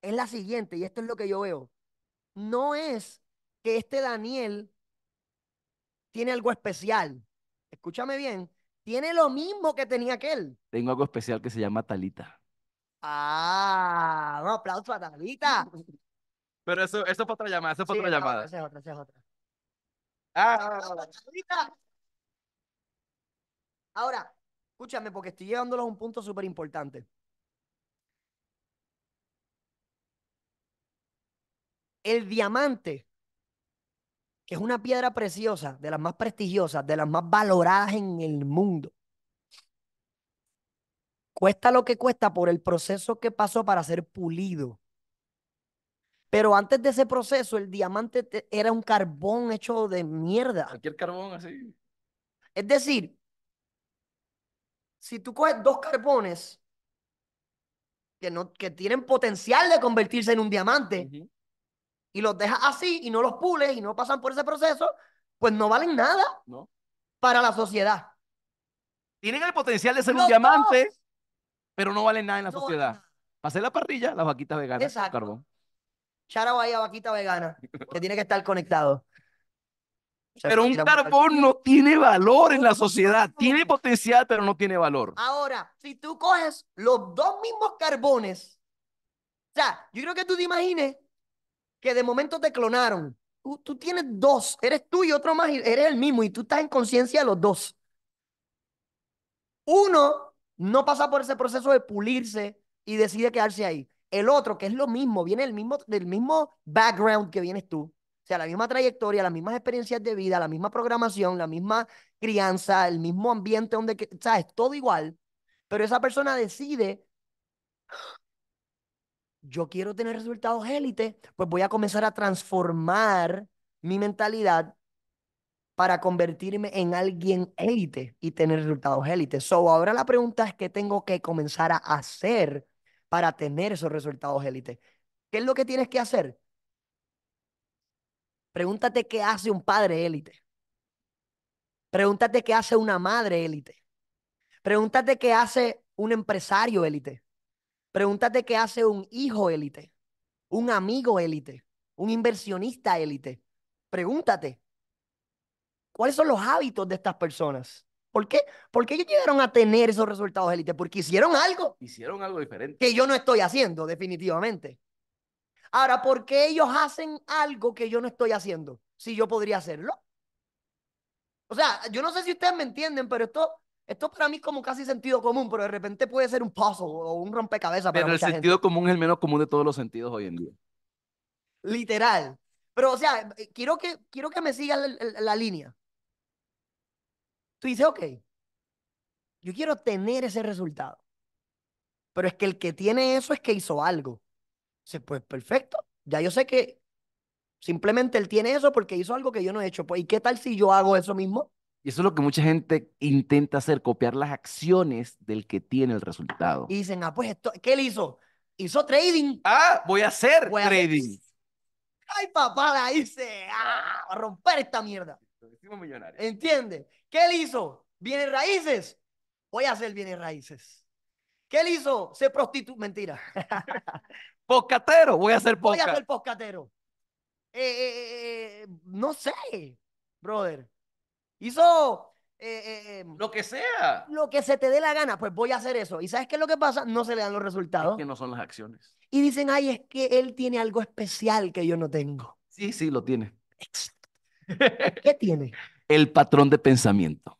es la siguiente, y esto es lo que yo veo. No es que este Daniel tiene algo especial. Escúchame bien, tiene lo mismo que tenía aquel. Tengo algo especial que se llama Talita. Ah, aplauso a Talita. Pero eso, eso fue otra llamada, eso otra llamada. Ahora, escúchame, porque estoy llevándolos a un punto súper importante. El diamante, que es una piedra preciosa, de las más prestigiosas, de las más valoradas en el mundo, cuesta lo que cuesta por el proceso que pasó para ser pulido pero antes de ese proceso, el diamante era un carbón hecho de mierda. Cualquier carbón así. Es decir, si tú coges dos carbones que, no, que tienen potencial de convertirse en un diamante y los dejas así y no los pules y no pasan por ese proceso, pues no valen nada no. para la sociedad. Tienen el potencial de ser un diamante, pero no valen nada en la sociedad. Pasé la parrilla, las vaquitas veganas, Exacto. carbón. Charo ahí a Vaquita Vegana, que tiene que estar conectado. Pero un carbón no tiene valor en la sociedad. Tiene potencial, pero no tiene valor. Ahora, si tú coges los dos mismos carbones, o sea, yo creo que tú te imagines que de momento te clonaron. Tú, tienes dos, eres tú y otro más, eres el mismo, y tú estás en conciencia de los dos. Uno no pasa por ese proceso de pulirse y decide quedarse ahí el otro, que es lo mismo, viene el mismo, del mismo background que vienes tú, o sea, la misma trayectoria, las mismas experiencias de vida, la misma programación, la misma crianza, el mismo ambiente donde, sabes, todo igual, pero esa persona decide, yo quiero tener resultados élite, pues voy a comenzar a transformar mi mentalidad para convertirme en alguien élite y tener resultados élite. So, ahora la pregunta es qué tengo que comenzar a hacer para tener esos resultados élite. ¿Qué es lo que tienes que hacer? Pregúntate qué hace un padre élite. Pregúntate qué hace una madre élite. Pregúntate qué hace un empresario élite. Pregúntate qué hace un hijo élite, un amigo élite, un inversionista élite. Pregúntate, ¿cuáles son los hábitos de estas personas? ¿Por qué? ¿Por ellos llegaron a tener esos resultados élite? Porque hicieron algo. Hicieron algo diferente. Que yo no estoy haciendo, definitivamente. Ahora, ¿por qué ellos hacen algo que yo no estoy haciendo? Si yo podría hacerlo. O sea, yo no sé si ustedes me entienden, pero esto, esto para mí es como casi sentido común, pero de repente puede ser un puzzle o un rompecabezas. Para pero el sentido común es el menos común de todos los sentidos hoy en día. Literal. Pero, o sea, eh, quiero que, quiero que me sigan la línea. Tú dices, ok, yo quiero tener ese resultado. Pero es que el que tiene eso es que hizo algo. Dice, pues perfecto, ya yo sé que simplemente él tiene eso porque hizo algo que yo no he hecho. Pues, ¿y qué tal si yo hago eso mismo? Y eso es lo que mucha gente intenta hacer, copiar las acciones del que tiene el resultado. Y dicen, ah, pues esto, ¿qué él hizo? Hizo trading. Ah, voy a hacer trading. Ay, papá, la hice. Ah, a romper esta mierda. Entiende. ¿Qué él hizo? Bienes raíces. Voy a hacer bienes raíces. ¿Qué él hizo? Se prostituyó. Mentira. poscatero. Voy a hacer poscatero. Voy a ser poscatero. Eh, eh, eh, no sé, brother. Hizo em, lo que sea. Lo que se te dé la gana, pues voy a hacer eso. ¿Y sabes qué es lo que pasa? No se le dan los resultados. que no son las acciones. Y dicen, ay, es que él tiene algo especial que yo no tengo. Sí, sí, lo tiene. Exacto. ¿Qué tiene? el patrón de pensamiento.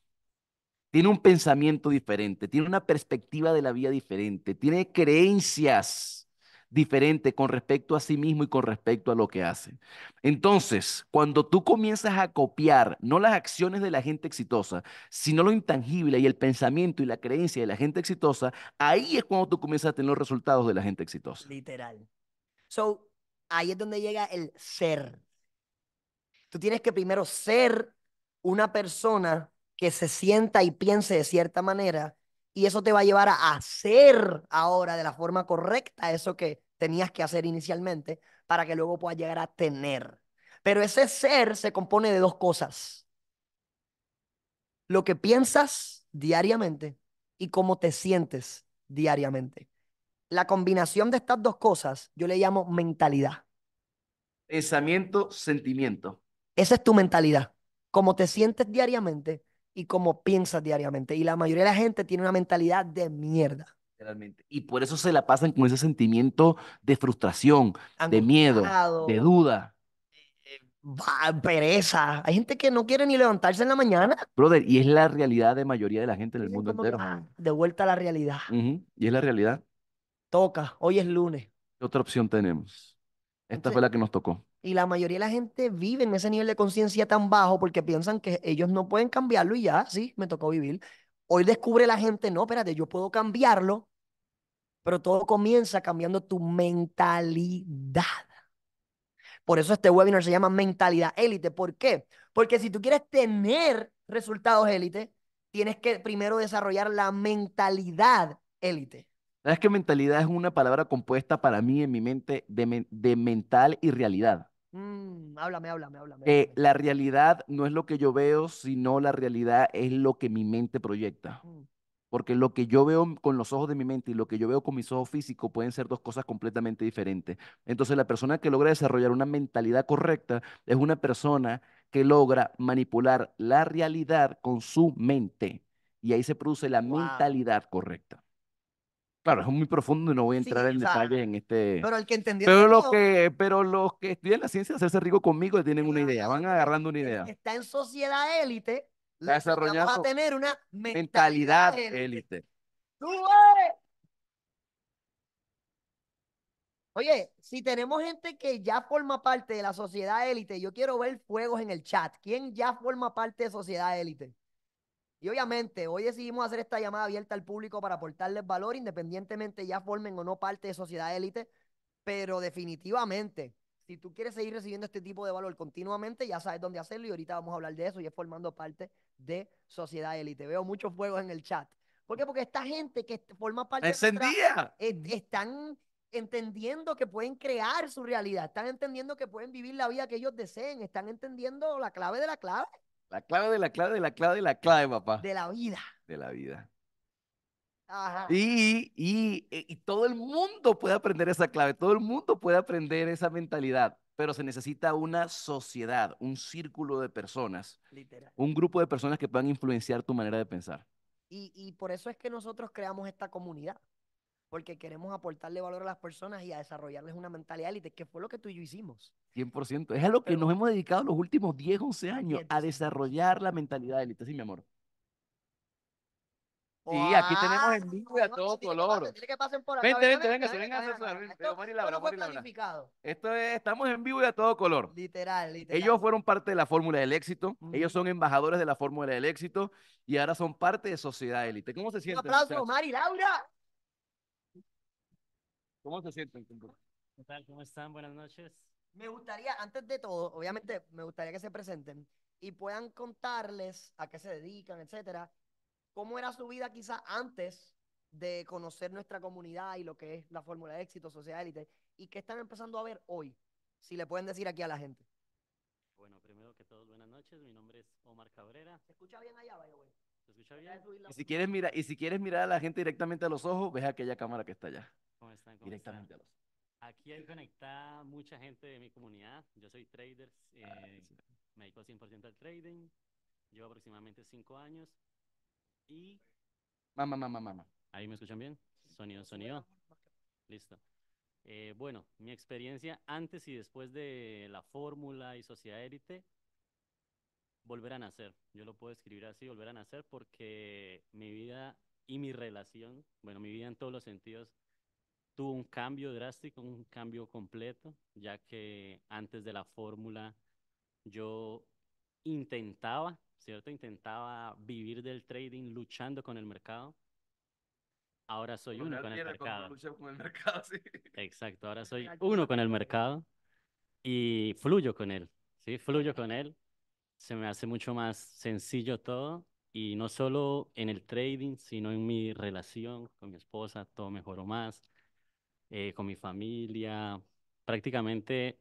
Tiene un pensamiento diferente, tiene una perspectiva de la vida diferente, tiene creencias diferentes con respecto a sí mismo y con respecto a lo que hace. Entonces, cuando tú comienzas a copiar no las acciones de la gente exitosa, sino lo intangible y el pensamiento y la creencia de la gente exitosa, ahí es cuando tú comienzas a tener los resultados de la gente exitosa. Literal. So, ahí es donde llega el ser. Tú tienes que primero ser una persona que se sienta y piense de cierta manera y eso te va a llevar a hacer ahora de la forma correcta eso que tenías que hacer inicialmente para que luego puedas llegar a tener. Pero ese ser se compone de dos cosas. Lo que piensas diariamente y cómo te sientes diariamente. La combinación de estas dos cosas yo le llamo mentalidad. Pensamiento, sentimiento. Esa es tu mentalidad cómo te sientes diariamente y cómo piensas diariamente. Y la mayoría de la gente tiene una mentalidad de mierda. Realmente. Y por eso se la pasan con ese sentimiento de frustración, de miedo, de duda. Eh, pereza. Hay gente que no quiere ni levantarse en la mañana. Brother, y es la realidad de mayoría de la gente en el mundo entero. Ah, de vuelta a la realidad. Y es la realidad. Toca, hoy es lunes. ¿Qué otra opción tenemos? Esta fue la que nos tocó. Y la mayoría de la gente vive en ese nivel de conciencia tan bajo porque piensan que ellos no pueden cambiarlo y ya, sí, me tocó vivir. Hoy descubre la gente, no, espérate, yo puedo cambiarlo, pero todo comienza cambiando tu mentalidad. Por eso este webinar se llama Mentalidad Élite. ¿Por qué? Porque si tú quieres tener resultados élite, tienes que primero desarrollar la mentalidad élite. ¿Sabes que mentalidad es una palabra compuesta para mí en mi mente de, de mental y realidad. Mm, háblame, háblame, eh, háblame. la realidad no es lo que yo veo, sino la realidad es lo que mi mente proyecta. Mm. Porque lo que yo veo con los ojos de mi mente y lo que yo veo con mis ojos físicos pueden ser dos cosas completamente diferentes. Entonces, la persona que logra desarrollar una mentalidad correcta es una persona que logra manipular la realidad con su mente. Y ahí se produce la mentalidad correcta. Claro, es muy profundo y no voy a entrar en detalles en este. Pero el que entendió. Pero, los que, pero los que estudian la ciencia de hacerse rico conmigo tienen una idea, van agarrando una e idea. Está en sociedad élite, la a tener una mentalidad, élite. ¡Tú Oye, si tenemos gente que ya forma parte de la sociedad élite, yo quiero ver fuegos en el chat. ¿Quién ya forma parte de sociedad élite? Y obviamente, hoy decidimos hacer esta llamada abierta al público para aportarles valor, independientemente ya formen o no parte de sociedad élite, pero definitivamente, si tú quieres seguir recibiendo este tipo de valor continuamente, ya sabes dónde hacerlo y ahorita vamos a hablar de eso y es formando parte de sociedad élite. Veo muchos juegos en el chat. ¿Por qué? Porque esta gente que forma parte de están entendiendo que pueden crear su realidad, están entendiendo que pueden vivir la vida que ellos deseen, están entendiendo la clave de la clave. La clave de la clave de la clave de la clave, papá. De la vida. De la vida. E, y, todo el mundo puede aprender esa clave, todo el mundo puede aprender esa mentalidad pero se necesita una sociedad, un círculo de personas, un grupo de personas que puedan influenciar tu manera de pensar. Y, y, por eso es que nosotros creamos esta comunidad porque queremos aportarle valor a las personas y a desarrollarles una mentalidad élite, que fue lo que tú y yo hicimos. 100%. Es a lo que nos hemos dedicado los últimos 10, 11 años, a desarrollar la mentalidad élite, sí, mi amor. Sí, aquí tenemos ah, en vivo a todo color. Vente, vente, venga, se venga a Esto es, estamos en vivo y a todo color. Literal, literal. Ellos fueron parte de la fórmula del éxito. Ellos son embajadores de la fórmula del éxito y ahora son parte de Sociedad Élite. ¿Cómo se siente? Un aplauso, Mari Laura. ¿Cómo se sienten? ¿Qué tal? ¿Cómo están? Buenas noches. Me gustaría, antes de todo, obviamente, me gustaría que se presenten y puedan contarles a qué se dedican, etcétera. ¿Cómo era su vida quizá antes de conocer nuestra comunidad y lo que es la fórmula de éxito, social élite? ¿Y qué están empezando a ver hoy? Si le pueden decir aquí a la gente. Bueno, primero que todo, buenas noches. Mi nombre es Omar Cabrera. ¿Se escucha bien allá, Bayo, y si quieres, mira, y si quieres mirar a la gente directamente a los ojos, ves aquella cámara que está allá. directamente a los Aquí hay conectada mucha gente de mi comunidad. Yo soy trader, ah, eh, me dedico 100% al trading. Llevo aproximadamente 5 años. Y... Mamá, mamá, mamá. ¿Ahí me escuchan bien? Sonido, sonido. Listo. Eh, bueno, mi experiencia antes y después de la fórmula y sociedad élite volver a nacer. Yo lo puedo escribir así, volver a nacer, porque mi vida y mi relación, bueno, mi vida en todos los sentidos, tuvo un cambio drástico, un cambio completo, ya que antes de la fórmula yo intentaba, ¿cierto? Intentaba vivir del trading luchando con el mercado. Ahora soy uno con el mercado. Con el mercado sí. Exacto, ahora soy uno con el mercado y fluyo con él, ¿sí? Fluyo con él se me hace mucho más sencillo todo y no solo en el trading, sino en mi relación con mi esposa, todo mejoró más, eh, con mi familia. Prácticamente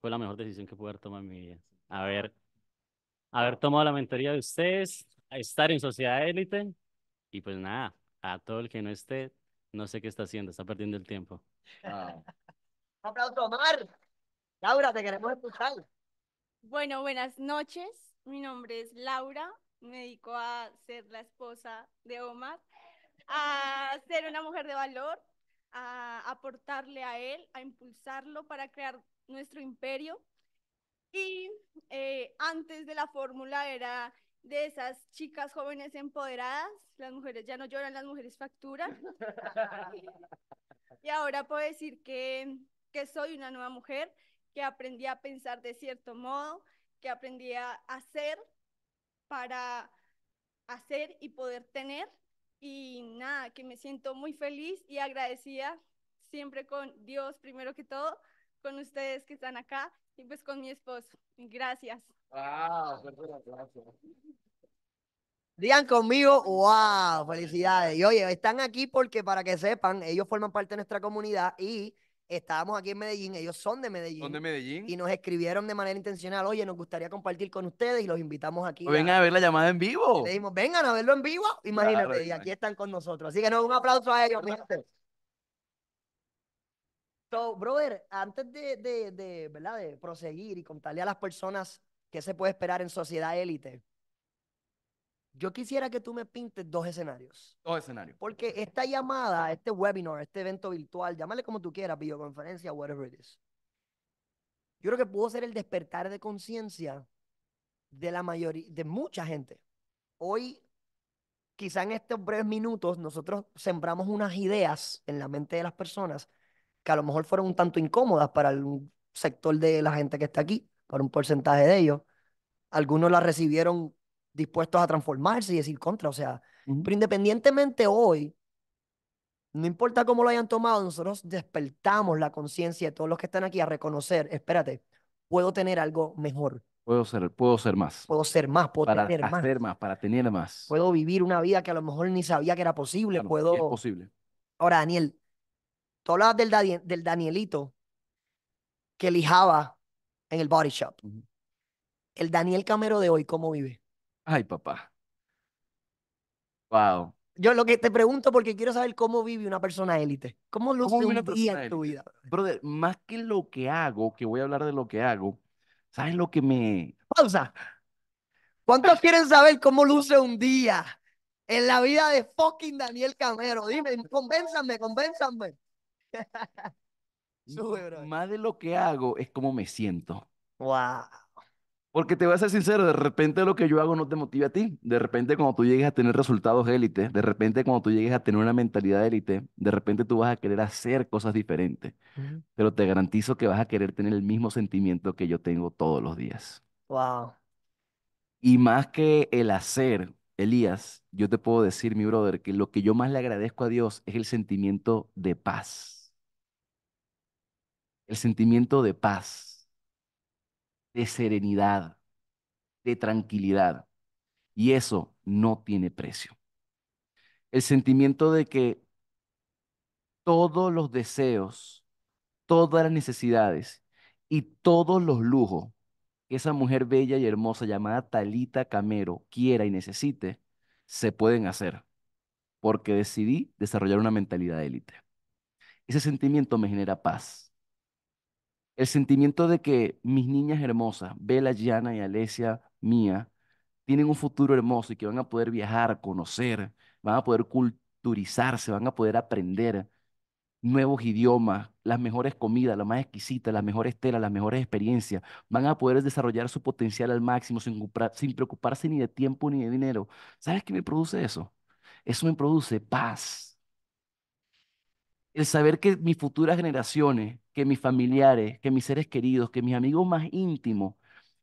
fue la mejor decisión que pude tomar en mi vida. Haber, haber tomado la mentoría de ustedes, estar en sociedad élite y pues nada, a todo el que no esté, no sé qué está haciendo, está perdiendo el tiempo. aplauso, Omar. Laura, te queremos escuchar. Bueno, buenas noches. Mi nombre es Laura. Me dedico a ser la esposa de Omar, a ser una mujer de valor, a aportarle a él, a impulsarlo para crear nuestro imperio. Y eh, antes de la fórmula era de esas chicas jóvenes empoderadas, las mujeres ya no lloran, las mujeres facturan. y ahora puedo decir que soy una nueva mujer, que aprendí a pensar de cierto modo, que aprendí a hacer para hacer y poder tener. Y nada, que me siento muy feliz y agradecida siempre con Dios, primero que todo, con ustedes que están acá y pues con mi esposo. Gracias. Ah, Digan conmigo, wow, felicidades. Y oye, están aquí porque para que sepan, ellos forman parte de nuestra comunidad y estábamos aquí en Medellín, ellos son de Medellín. de Medellín. Y nos escribieron de manera intencional, oye, nos gustaría compartir con ustedes y los invitamos aquí. Vengan a... ver la llamada en vivo. le dijimos, vengan a verlo en vivo, imagínate, y aquí eh. están con nosotros. Así que no, un aplauso a ellos, So, brother, antes de, de, ¿verdad? de proseguir y contarle a las personas qué se puede esperar en Sociedad Élite, yo quisiera que tú me pintes dos escenarios. Dos escenarios. Porque esta llamada, este webinar, este evento virtual, llámale como tú quieras, videoconferencia, whatever it is. Yo creo que pudo ser el despertar de conciencia de la mayoría, de mucha gente. Hoy, quizá en estos breves minutos, nosotros sembramos unas ideas en la mente de las personas que a lo mejor fueron un tanto incómodas para el sector de la gente que está aquí, para un porcentaje de ellos. Algunos las recibieron dispuestos a transformarse y decir contra. O sea, pero independientemente hoy, no importa cómo lo hayan tomado, nosotros despertamos la conciencia de todos los que están aquí a reconocer, espérate, puedo tener algo mejor. Puedo ser, puedo ser más. Puedo ser más, puedo tener más. Para tener más. Puedo vivir una vida que a lo mejor ni sabía que era posible. puedo... posible. Ahora, Daniel, tú hablas del, Danielito que lijaba en el body shop. El Daniel Camero de hoy, ¿cómo vive? Ay, papá. Wow. Yo lo que te pregunto porque quiero saber cómo vive una persona élite. ¿Cómo luce un día en tu vida? Brother, más que lo que hago, que voy a hablar de lo que hago, ¿sabes lo que me... Pausa. ¿Cuántos quieren saber cómo luce un día en la vida de fucking Daniel Camero? Dime, convénzanme, convénzanme. Sube, Más de lo que hago es cómo me siento. Wow. Porque te voy a ser sincero, de repente lo que yo hago no te motiva a ti. De repente cuando tú llegues a tener resultados élite, de repente cuando tú llegues a tener una mentalidad élite, de repente tú vas a querer hacer cosas diferentes. Pero te garantizo que vas a querer tener el mismo sentimiento que yo tengo todos los días. Wow. Y más que el hacer, Elías, yo te puedo decir, mi brother, que lo que yo más le agradezco a Dios es el sentimiento de paz. El sentimiento de paz de serenidad, de tranquilidad. Y eso no tiene precio. El sentimiento de que todos los deseos, todas las necesidades y todos los lujos que esa mujer bella y hermosa llamada Talita Camero quiera y necesite, se pueden hacer, porque decidí desarrollar una mentalidad de élite. Ese sentimiento me genera paz el sentimiento de que mis niñas hermosas, Bella, Gianna y Alesia mía, tienen un futuro hermoso y que van a poder viajar, conocer, van a poder culturizarse, van a poder aprender nuevos idiomas, las mejores comidas, las más exquisitas, las mejores telas, las mejores experiencias. Van a poder desarrollar su potencial al máximo sin, sin preocuparse ni de tiempo ni de dinero. ¿Sabes qué me produce eso? Eso me produce paz. El saber que mis futuras generaciones que mis familiares, que mis seres queridos, que mis amigos más íntimos,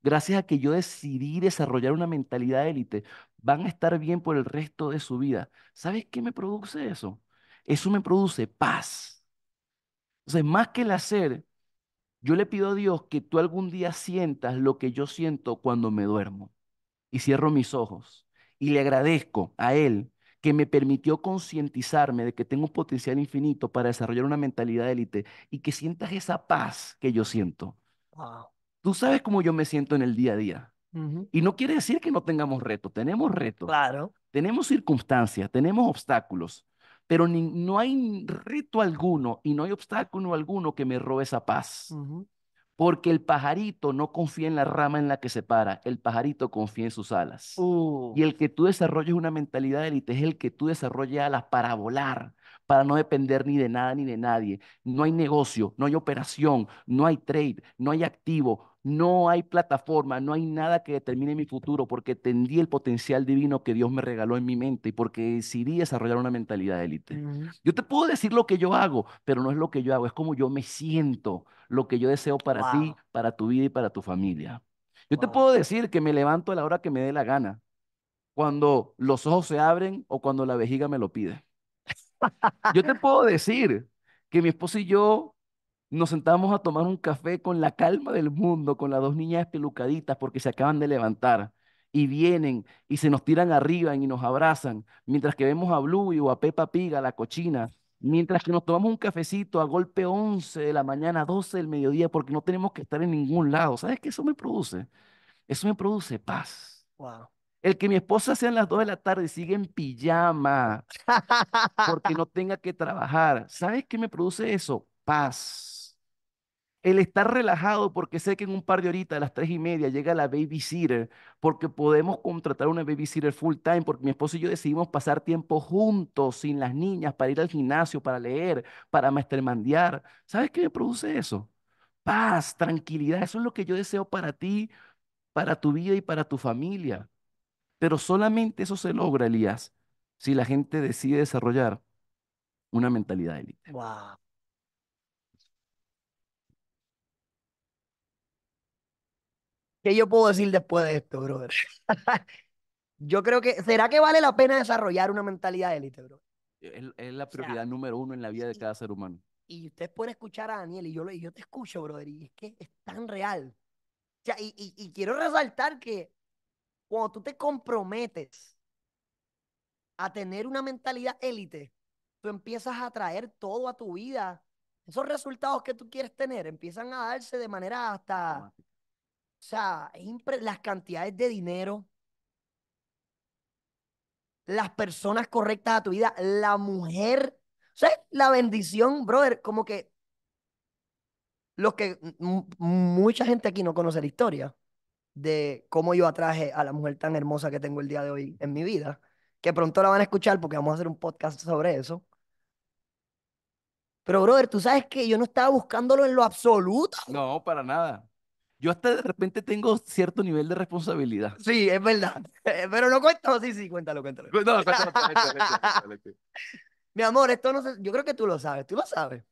gracias a que yo decidí desarrollar una mentalidad élite, van a estar bien por el resto de su vida. ¿Sabes qué me produce eso? Eso me produce paz. Entonces, más que el hacer, yo le pido a Dios que tú algún día sientas lo que yo siento cuando me duermo y cierro mis ojos y le agradezco a Él que me permitió concientizarme de que tengo un potencial infinito para desarrollar una mentalidad de élite y que sientas esa paz que yo siento. Wow. Tú sabes cómo yo me siento en el día a día. Y no quiere decir que no tengamos retos, tenemos retos. Claro. Tenemos circunstancias, tenemos obstáculos, pero no hay reto alguno y no hay obstáculo alguno que me robe esa paz. Porque el pajarito no confía en la rama en la que se para, el pajarito confía en sus alas. Y uh. el que tú desarrolles una mentalidad de élite es el que tú desarrolles alas para volar, para no depender ni de nada ni de nadie. No hay negocio, no hay operación, no hay trade, no hay activo, no hay plataforma, no hay nada que determine mi futuro porque tendí el potencial divino que Dios me regaló en mi mente y porque decidí desarrollar una mentalidad de élite. Yo te puedo decir lo que yo hago, pero no es lo que yo hago, es como yo me siento, lo que yo deseo para ti, para tu vida y para tu familia. Yo te puedo decir que me levanto a la hora que me dé la gana, cuando los ojos se abren o cuando la vejiga me lo pide. Yo te puedo decir que mi esposo y yo nos sentamos a tomar un café con la calma del mundo, con las dos niñas pelucaditas porque se acaban de levantar y vienen y se nos tiran arriba y nos abrazan, mientras que vemos a Bluey o a Pepa Piga, la cochina, mientras que nos tomamos un cafecito a golpe 11 de la mañana, 12 del mediodía, porque no tenemos que estar en ningún lado. ¿Sabes qué eso me produce? Eso me produce paz. El que mi esposa sea en las 2 de la tarde y siga en pijama porque no tenga que trabajar. ¿Sabes qué me produce eso? Paz. El estar relajado porque sé que en un par de horitas, a las tres y media, llega la babysitter, porque podemos contratar una babysitter full time, porque mi esposo y yo decidimos pasar tiempo juntos, sin las niñas, para ir al gimnasio, para leer, para mastermandear. ¿Sabes qué me produce eso? Paz, tranquilidad. Eso es lo que yo deseo para ti, para tu vida y para tu familia. Pero solamente eso se logra, Elías, si la gente decide desarrollar una mentalidad élite. Wow. ¿Qué yo puedo decir después de esto, brother? yo creo que, ¿será que vale la pena desarrollar una mentalidad élite, brother? Es, la prioridad número uno en la vida de cada ser humano. Y ustedes pueden escuchar a Daniel y yo, y yo te escucho, brother, y es que es tan real. y, quiero resaltar que cuando tú te comprometes a tener una mentalidad élite, tú empiezas a traer todo a tu vida. Esos resultados que tú quieres tener empiezan a darse de manera hasta o sea, las cantidades de dinero, las personas correctas a tu vida, la mujer, o sea, la bendición, brother, como que los que mm, mm, mucha gente aquí no conoce la historia de cómo yo atraje a la mujer tan hermosa que tengo el día de hoy en mi vida, que pronto la van a escuchar porque vamos a hacer un podcast sobre eso. Pero, brother, tú sabes que yo no estaba buscándolo en lo absoluto. No, para nada yo hasta de repente tengo cierto nivel de responsabilidad. Sí, es verdad. Eh, pero no cuento, sí, sí, cuéntalo, cuéntalo. No, cuéntalo, Mi amor, esto no sé, yo creo que tú lo sabes, tú lo sabes.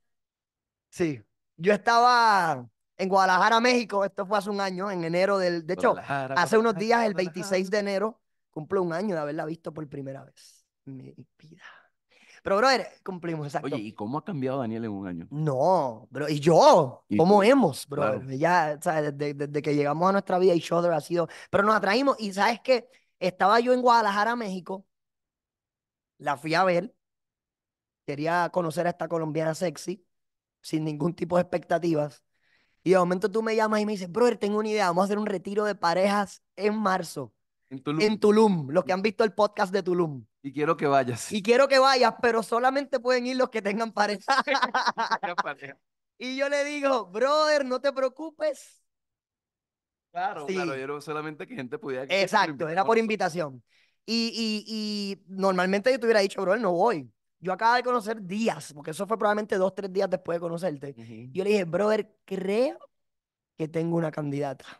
Sí, yo estaba en Guadalajara, México, esto fue hace un año, en enero del, de hecho, hace unos días, el 26 de enero, cumplo un año de haberla visto por primera vez. Mi vida. Pero, brother, cumplimos, exacto. Oye, ¿y cómo ha cambiado Daniel en un año? No, bro, y yo, ¿cómo hemos, bro? Ya, ¿sabes? Desde, que llegamos a nuestra vida, y other ha sido. Pero nos atraímos, y ¿sabes qué? Estaba yo en Guadalajara, México, la fui a ver, quería conocer a esta colombiana sexy, sin ningún tipo de expectativas. Y de momento tú me llamas y me dices, brother, tengo una idea, vamos a hacer un retiro de parejas en marzo. En Tulum. los que han visto el podcast de Tulum. Y quiero que vayas. Y quiero que vayas, pero solamente pueden ir los que tengan pareja. y yo le digo, brother, no te preocupes. Claro, claro, yo solamente que gente pudiera. Exacto, era por invitación. Y, normalmente yo te hubiera dicho, brother, no voy. Yo acaba de conocer días, porque eso fue probablemente dos, tres días después de conocerte. Yo le dije, brother, creo que tengo una candidata.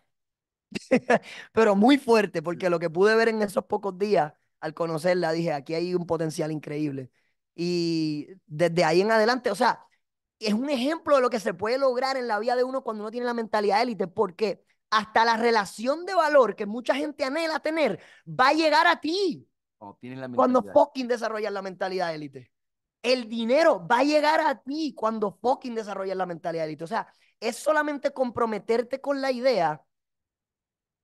pero muy fuerte, porque lo que pude ver en esos pocos días al conocerla, dije, aquí hay un potencial increíble. Y desde ahí en adelante, o sea, es un ejemplo de lo que se puede lograr en la vida de uno cuando uno tiene la mentalidad élite, porque hasta la relación de valor que mucha gente anhela tener va a llegar a ti. cuando fucking desarrollas la mentalidad élite. El dinero va a llegar a ti cuando fucking desarrollas la mentalidad élite. O sea, es solamente comprometerte con la idea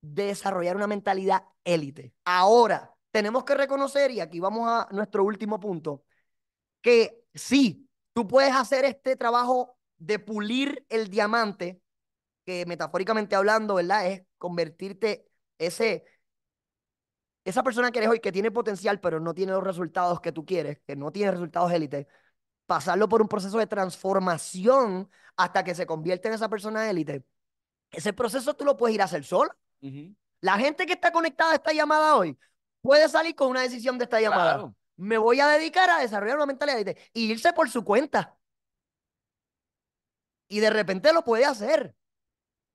desarrollar una mentalidad élite. Ahora, tenemos que reconocer, y aquí vamos a nuestro último punto, que sí, tú puedes hacer este trabajo de pulir el diamante, que metafóricamente hablando, ¿verdad? Es convertirte ese, esa persona que eres hoy que tiene potencial, pero no tiene los resultados que tú quieres, que no tiene resultados élite, pasarlo por un proceso de transformación hasta que se convierte en esa persona élite. Ese proceso tú lo puedes ir a hacer solo la gente que está conectada a esta llamada hoy puede salir con una decisión de esta llamada. Me voy a dedicar a desarrollar una mentalidad y irse por su cuenta. Y de repente lo puede hacer.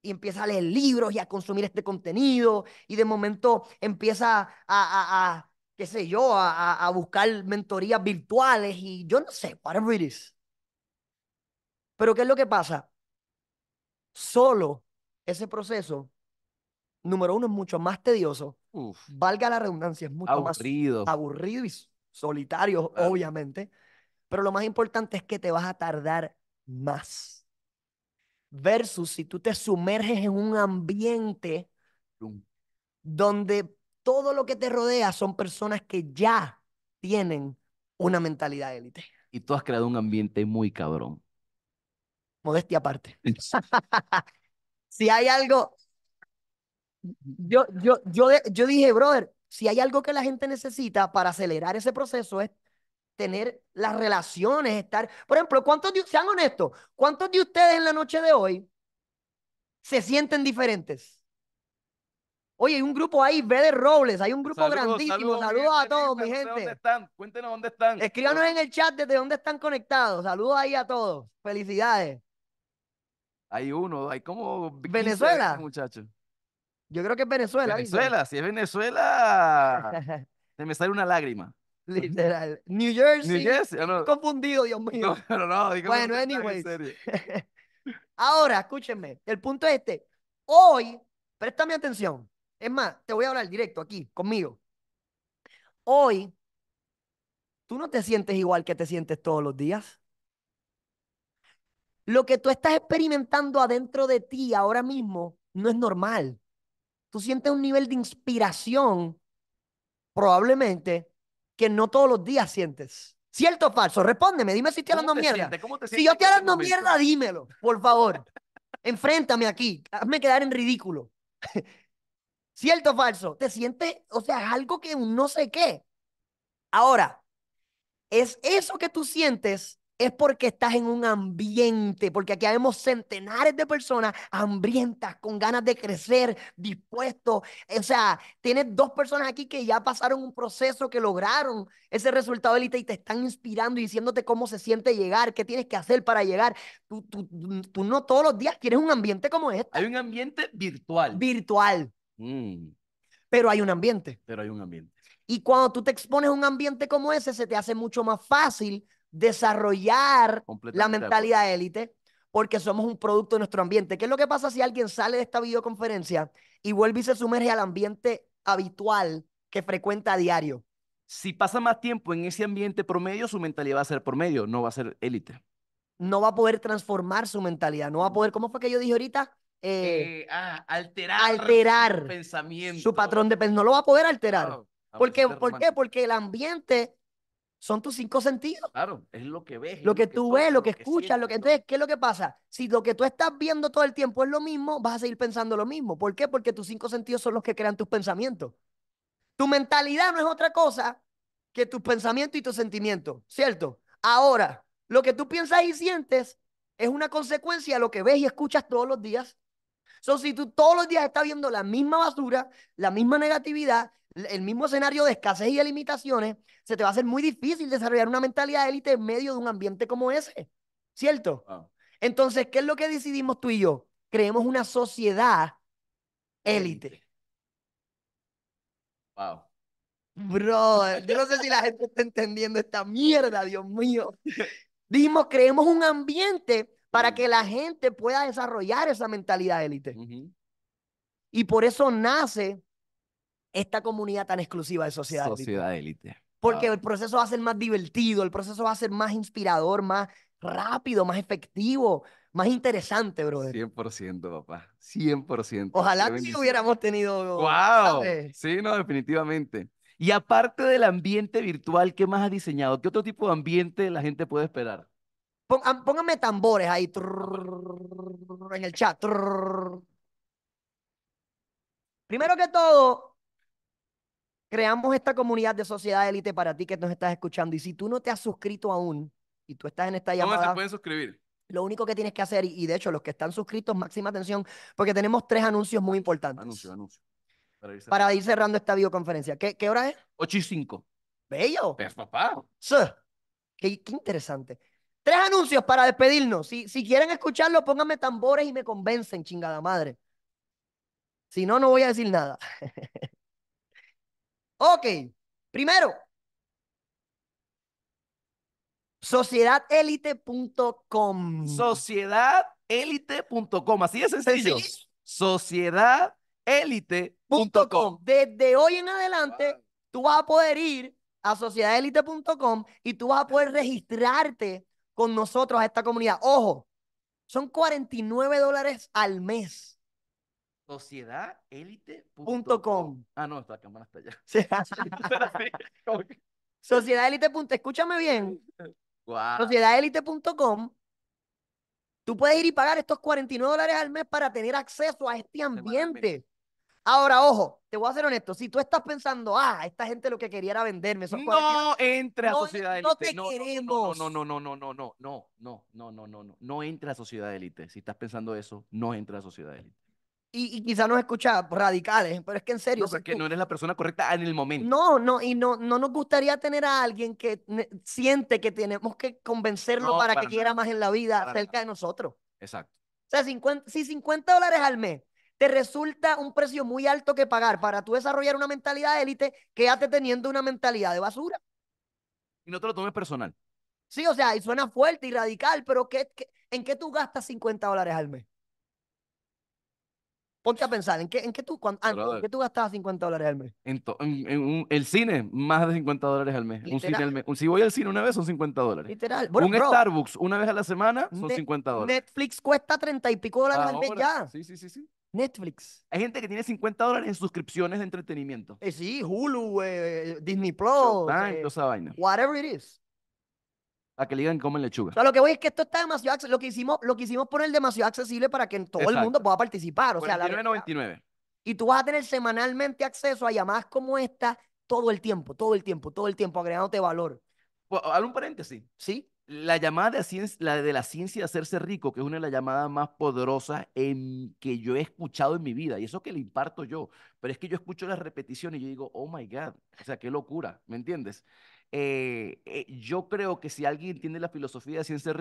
Y empieza a leer libros y a consumir este contenido. Y de momento empieza a, a, qué sé yo, a, a, buscar mentorías virtuales y yo no sé, para it Pero ¿qué es lo que pasa? Solo ese proceso número uno, es mucho más tedioso. Valga la redundancia, es mucho más aburrido y solitario, obviamente. Pero lo más importante es que te vas a tardar más. Versus si tú te sumerges en un ambiente donde todo lo que te rodea son personas que ya tienen una mentalidad élite. Y tú has creado un ambiente muy cabrón. Modestia aparte. si hay algo yo, yo, yo, yo dije, brother, si hay algo que la gente necesita para acelerar ese proceso es tener las relaciones, estar. Por ejemplo, ¿cuántos sean honestos, ¿cuántos de ustedes en la noche de hoy se sienten diferentes? Oye, hay un grupo ahí, Bede de Robles, hay un grupo grandísimo. Saludos, a todos, mi gente. ¿Dónde están? Cuéntenos dónde están. Escríbanos en el chat desde dónde están conectados. Saludos ahí a todos. Felicidades. Hay uno, hay como. Venezuela. Muchachos. Yo creo que es Venezuela. Venezuela, si es Venezuela. se me sale una lágrima. Literal. New Jersey. Confundido, Dios mío. No, no, no Bueno, Ahora, escúchenme. El punto es este. Hoy, préstame atención. Es más, te voy a hablar directo aquí, conmigo. Hoy, tú no te sientes igual que te sientes todos los días. Lo que tú estás experimentando adentro de ti ahora mismo no es normal tú sientes un nivel de inspiración probablemente que no todos los días sientes. ¿Cierto o falso? Respóndeme, dime si estoy hablando mierda. si yo estoy hablando mierda, dímelo, por favor. Enfréntame aquí, hazme quedar en ridículo. ¿Cierto o falso? Te sientes, o sea, es algo que no sé qué. Ahora, ¿es eso que tú sientes es porque estás en un ambiente, porque aquí vemos centenares de personas hambrientas, con ganas de crecer, dispuestos. O sea, tienes dos personas aquí que ya pasaron un proceso, que lograron ese resultado élite y te están inspirando y diciéndote cómo se siente llegar, qué tienes que hacer para llegar. Tú, no todos los días quieres un ambiente como este. Hay un ambiente virtual. Virtual. Mm. Pero hay un ambiente. Pero hay un ambiente. Y cuando tú te expones a un ambiente como ese, se te hace mucho más fácil desarrollar la mentalidad élite porque somos un producto de nuestro ambiente. ¿Qué es lo que pasa si alguien sale de esta videoconferencia y vuelve y se sumerge al ambiente habitual que frecuenta a diario? Si pasa más tiempo en ese ambiente promedio, su mentalidad va a ser promedio, no va a ser élite. No va a poder transformar su mentalidad, no va a poder, ¿cómo fue que yo dije ahorita? Eh, eh, ah, alterar, su pensamiento. Su patrón de pensamiento, no lo va a poder alterar. ¿Por qué? Porque el ambiente son tus cinco sentidos. Claro, es lo que ves. Lo que, tú ves, lo que, escuchas, lo que... Entonces, ¿qué es lo que pasa? Si lo que tú estás viendo todo el tiempo es lo mismo, vas a seguir pensando lo mismo. ¿Por qué? Porque tus cinco sentidos son los que crean tus pensamientos. Tu mentalidad no es otra cosa que tus pensamientos y tus sentimientos, ¿cierto? Ahora, lo que tú piensas y sientes es una consecuencia de lo que ves y escuchas todos los días. So, si tú todos los días estás viendo la misma basura, la misma negatividad, el mismo escenario de escasez y de limitaciones, se te va a hacer muy difícil desarrollar una mentalidad élite en medio de un ambiente como ese. ¿Cierto? Entonces, ¿qué es lo que decidimos tú y yo? Creemos una sociedad élite. Wow. Bro, yo no sé si la gente está entendiendo esta mierda, Dios mío. Dijimos, creemos un ambiente para mm. que la gente pueda desarrollar esa mentalidad élite. Y por eso nace esta comunidad tan exclusiva de sociedad. Sociedad élite. Porque el proceso va a ser más divertido, el proceso va a ser más inspirador, más rápido, más efectivo, más interesante, brother. 100%, papá. 100%. Ojalá que hubiéramos tenido. ¡Wow! Sí, no, definitivamente. Y aparte del ambiente virtual, ¿qué más has diseñado? ¿Qué otro tipo de ambiente la gente puede esperar? Pónganme tambores ahí en el chat. Primero que todo, creamos esta comunidad de sociedad élite para ti que nos estás escuchando. Y si tú no te has suscrito aún y tú estás en esta llamada. ¿Cómo se pueden suscribir? Lo único que tienes que hacer, y de hecho los que están suscritos, máxima atención, porque tenemos tres anuncios muy importantes. Anuncio, anuncio. Para ir cerrando, esta videoconferencia. ¿Qué, hora es? 8 y 5. Bello. Pues, papá. Sí. Qué, interesante. Tres anuncios para despedirnos. Si, si quieren escucharlo, pónganme tambores y me convencen, chingada madre. Si no, no voy a decir nada. Ok, primero, sociedadelite.com. Sociedadelite.com, así de sencillo. Sociedadelite.com. Desde hoy en adelante, tú vas a poder ir a sociedadelite.com y tú vas a poder registrarte con nosotros a esta comunidad. Ojo, son 49 dólares al mes Sociedadelite.com. Ah, no, esta cámara está allá. Escúchame bien. Sociedadelite.com. Tú puedes ir y pagar estos 49 dólares al mes para tener acceso a este ambiente. Ahora, ojo, te voy a ser honesto. Si tú estás pensando, ah, esta gente lo que quería era venderme esos No entre a no, Sociedad No te no, queremos. No, no, no, no, no, no, no, no, no, no, no, no, no entre a Sociedad Élite. Si estás pensando eso, no entra a Sociedad Élite y, quizá quizás nos escucha radicales, pero es que en serio. O sea, que no eres la persona correcta en el momento. No, no, y no, no nos gustaría tener a alguien que siente que tenemos que convencerlo para, que quiera más en la vida cerca de nosotros. Exacto. O sea, si 50 dólares al mes te resulta un precio muy alto que pagar para tú desarrollar una mentalidad de élite, quédate teniendo una mentalidad de basura. Y no te lo tomes personal. Sí, o sea, y suena fuerte y radical, pero en qué tú gastas 50 dólares al mes? Ponte a pensar, ¿en qué, en tú, cuando, ah, tú gastabas 50 dólares al mes? En, el cine, más de 50 dólares al mes. Un cine al mes. si voy al cine una vez son 50 dólares. Literal. un Starbucks una vez a la semana son 50 dólares. Netflix cuesta 30 y pico dólares al mes ya. Sí, sí, sí, Netflix. Hay gente que tiene 50 dólares en suscripciones de entretenimiento. Eh, sí, Hulu, eh, Disney Plus. Time, esa eh, vaina. Whatever it is. A que le digan que comen lechuga. lo que voy es que esto está demasiado Lo que hicimos, lo que hicimos poner demasiado accesible para que todo el mundo pueda participar. O sea, la... 99. Y tú vas a tener semanalmente acceso a llamadas como esta todo el tiempo, todo el tiempo, todo el tiempo, agregándote valor. Pues, un paréntesis. Sí. La llamada de, la de la ciencia de hacerse rico, que es una de las llamadas más poderosas en, que yo he escuchado en mi vida, y eso que le imparto yo, pero es que yo escucho las repeticiones y yo digo, oh my God, o sea, qué locura, ¿me entiendes? Eh, eh, yo creo que si alguien entiende la filosofía de ciencia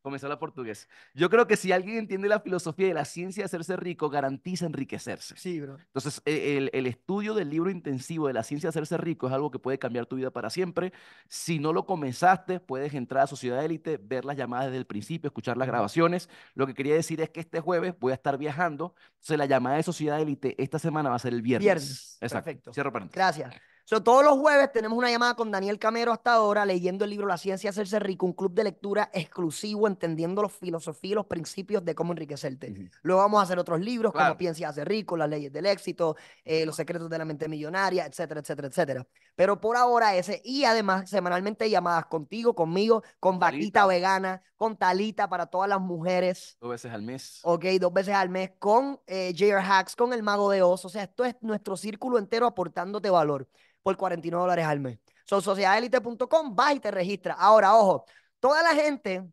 comenzó la portugués. Yo creo que si alguien entiende la filosofía de la ciencia de hacerse rico, garantiza enriquecerse. Sí, bro. Entonces, e, el, estudio del libro intensivo de la ciencia de hacerse rico es algo que puede cambiar tu vida para siempre. Si no lo comenzaste, puedes entrar a Sociedad Élite, ver las llamadas desde el principio, escuchar las grabaciones. Lo que quería decir es que este jueves voy a estar viajando. Entonces, la llamada de Sociedad Élite esta semana va a ser el viernes. Viernes. Exacto. Perfecto. Cierro paréntesis. Gracias. So, todos los jueves tenemos una llamada con Daniel Camero hasta ahora, leyendo el libro La ciencia de hacerse rico, un club de lectura exclusivo, entendiendo los filosofía y los principios de cómo enriquecerte. Luego vamos a hacer otros libros, claro. como Piensa Hacerse rico, Las leyes del éxito, eh, Los secretos de la mente millonaria, etcétera, etcétera, etcétera. Pero por ahora ese, y además semanalmente llamadas contigo, conmigo, con Talita. Vaquita Vegana, con Talita para todas las mujeres. Dos veces al mes. Ok, dos veces al mes, con eh, JR Hacks, con El Mago de Oz. O sea, esto es nuestro círculo entero aportándote valor por 49 dólares al mes. Son sociedadelite.com, vas y te registras. Ahora, ojo, toda la gente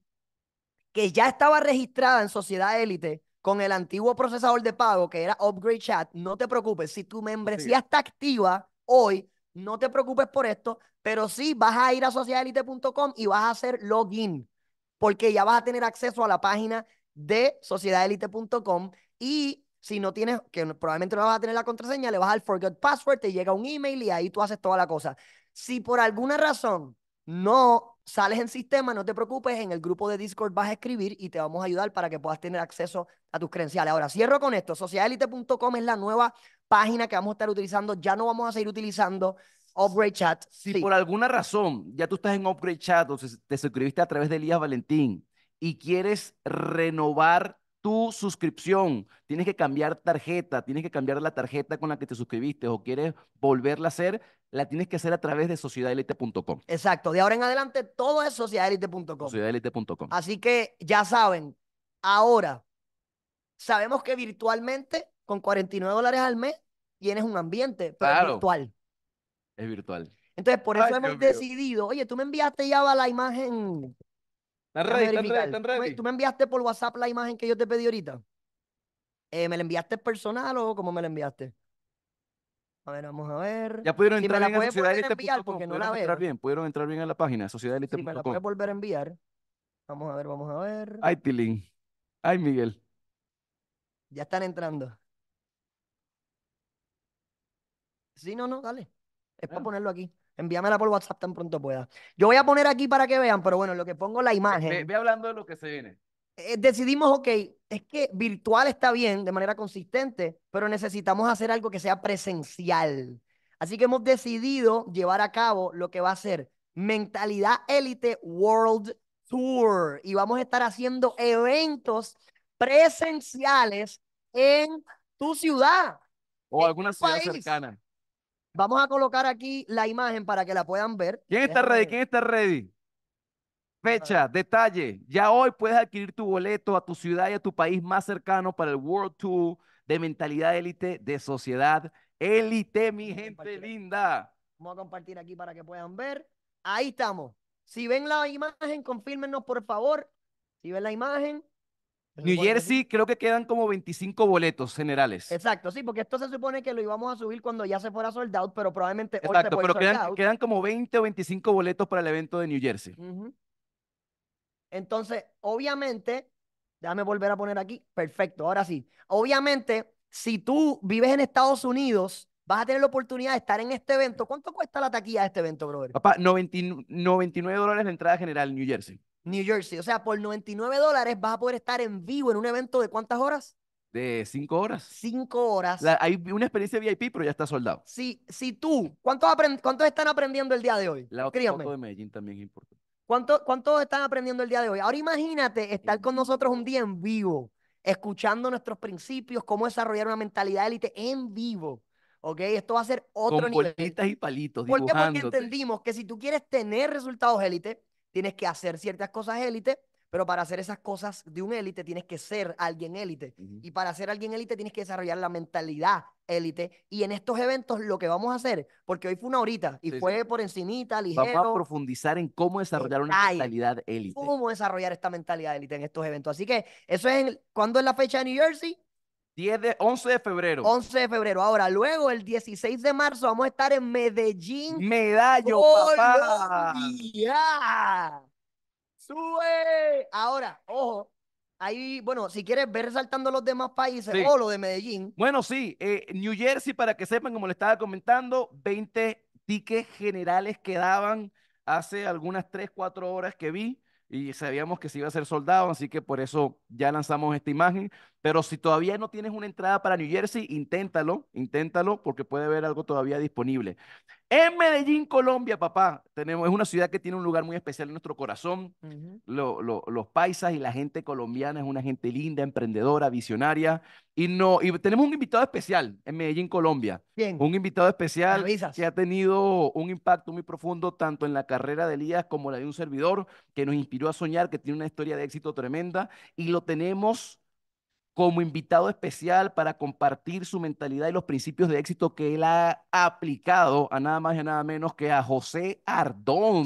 que ya estaba registrada en Sociedad Elite con el antiguo procesador de pago que era Upgrade Chat, no te preocupes, si tu membresía está activa hoy, no te preocupes por esto, pero sí vas a ir a sociedadelite.com y vas a hacer login, porque ya vas a tener acceso a la página de sociedadelite.com y si no tienes, que probablemente no vas a tener la contraseña, le vas al forgot password, te llega un email y ahí tú haces toda la cosa. Si por alguna razón no sales en sistema, no te preocupes, en el grupo de Discord vas a escribir y te vamos a ayudar para que puedas tener acceso a tus credenciales. Ahora, cierro con esto, socialelite.com es la nueva página que vamos a estar utilizando, ya no vamos a seguir utilizando Upgrade Chat. Si por alguna razón ya tú estás en Upgrade Chat o te suscribiste a través de Elías Valentín y quieres renovar tu suscripción, tienes que cambiar tarjeta, tienes que cambiar la tarjeta con la que te suscribiste o quieres volverla a hacer, la tienes que hacer a través de sociedadelite.com. Exacto, de ahora en adelante todo es sociedadelite.com. Sociedadelite.com. Así que ya saben, ahora sabemos que virtualmente con 49 dólares al mes tienes un ambiente, pero es virtual. Es virtual. Entonces, por eso hemos decidido, oye, tú me enviaste ya la imagen están pues, Tú me enviaste por WhatsApp la imagen que yo te pedí ahorita. Eh, ¿Me la enviaste personal o cómo me la enviaste? A ver, vamos a ver. Ya pudieron entrar bien a sociedad enviar, porque pudieron entrar bien a la página sociedad me la puedes volver a enviar. Vamos a ver, vamos a ver. Ay, Tilín. Ay, Miguel. Ya están entrando. Sí, no, no, dale. Es para ponerlo aquí. Envíamela por WhatsApp tan pronto pueda. Yo voy a poner aquí para que vean, pero bueno, lo que pongo la imagen. Ve, hablando de lo que se viene. Eh, decidimos, ok, es que virtual está bien de manera consistente, pero necesitamos hacer algo que sea presencial. Así que hemos decidido llevar a cabo lo que va a ser Mentalidad Elite World Tour. Y vamos a estar haciendo eventos presenciales en tu ciudad. O alguna ciudad cercana. Vamos a colocar aquí la imagen para que la puedan ver. ¿Quién está ready? ¿Quién está ready? Fecha, detalle. Ya hoy puedes adquirir tu boleto a tu ciudad y a tu país más cercano para el World Tour de mentalidad élite de sociedad élite, mi gente linda. Vamos a compartir aquí para que puedan ver. Ahí estamos. Si ven la imagen, confírmenos por favor. Si ven la imagen, New Jersey creo que quedan como 25 boletos generales. Exacto, sí, porque esto se supone que lo íbamos a subir cuando ya se fuera Soldado, pero probablemente Exacto, pero quedan, como 20 o 25 boletos para el evento de New Jersey. Entonces, obviamente, déjame volver a poner aquí, perfecto, ahora sí. Obviamente, si tú vives en Estados Unidos, vas a tener la oportunidad de estar en este evento. ¿Cuánto cuesta la taquilla de este evento, brother? Papá, 99 dólares la entrada general en New Jersey. New Jersey. O sea, por 99 dólares vas a poder estar en vivo en un evento de cuántas horas? De cinco horas. Cinco horas. hay una experiencia VIP, pero ya está soldado. Si, si tú, ¿cuántos, están aprendiendo el día de hoy? La otra de Medellín también es importante. ¿Cuántos, están aprendiendo el día de hoy? Ahora imagínate estar con eh, nosotros un día en vivo, escuchando nuestros principios, cómo desarrollar una mentalidad élite en vivo. ¿ok? Esto va a ser otro con nivel. y palitos. ¿Por qué? Porque entendimos que si tú quieres tener resultados élite, tienes que hacer ciertas cosas élite, pero para hacer esas cosas de un élite tienes que ser alguien élite. Y para ser alguien élite tienes que desarrollar la mentalidad élite. Y en estos eventos lo que vamos a hacer, porque hoy fue una horita y fue por encimita, ligero. Vamos a profundizar en cómo desarrollar una mentalidad élite. Cómo desarrollar esta mentalidad élite en estos eventos. Así que eso es, en, ¿cuándo es la fecha de New Jersey? 10 de, 11 de febrero. 11 de febrero. Ahora, luego el 16 de marzo vamos a estar en Medellín. Medallo, papá. ¡Sube! Ahora, ojo, ahí, bueno, si quieres ver resaltando los demás países o lo de Medellín. Bueno, sí, eh, New Jersey, para que sepan, como le estaba comentando, 20 tickets generales quedaban hace algunas 3, 4 horas que vi y sabíamos que se iba a ser soldado, así que por eso ya lanzamos esta imagen. Pero si todavía no tienes una entrada para New Jersey, inténtalo, inténtalo, porque puede haber algo todavía disponible. En Medellín, Colombia, papá, tenemos, es una ciudad que tiene un lugar muy especial en nuestro corazón. los paisas y la gente colombiana es una gente linda, emprendedora, visionaria. Y, no, tenemos un invitado especial en Medellín, Colombia. Bien. Un invitado especial que ha tenido un impacto muy profundo tanto en la carrera de Elías como la de un servidor, que nos inspiró a soñar, que tiene una historia de éxito tremenda. Y lo tenemos como invitado especial para compartir su mentalidad y los principios de éxito que él ha aplicado a nada más y a nada menos que a José Ardón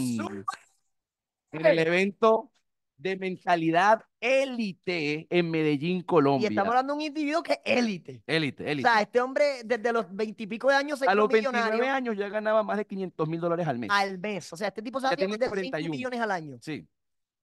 en el evento de mentalidad élite en Medellín, Colombia. Y estamos hablando de un individuo que es élite. Élite, élite. O sea, este hombre desde los veintipico de años se A los veintinueve años ya ganaba más de 500 mil dólares al mes. Al mes. O sea, este tipo se tiene 41 millones al año. Sí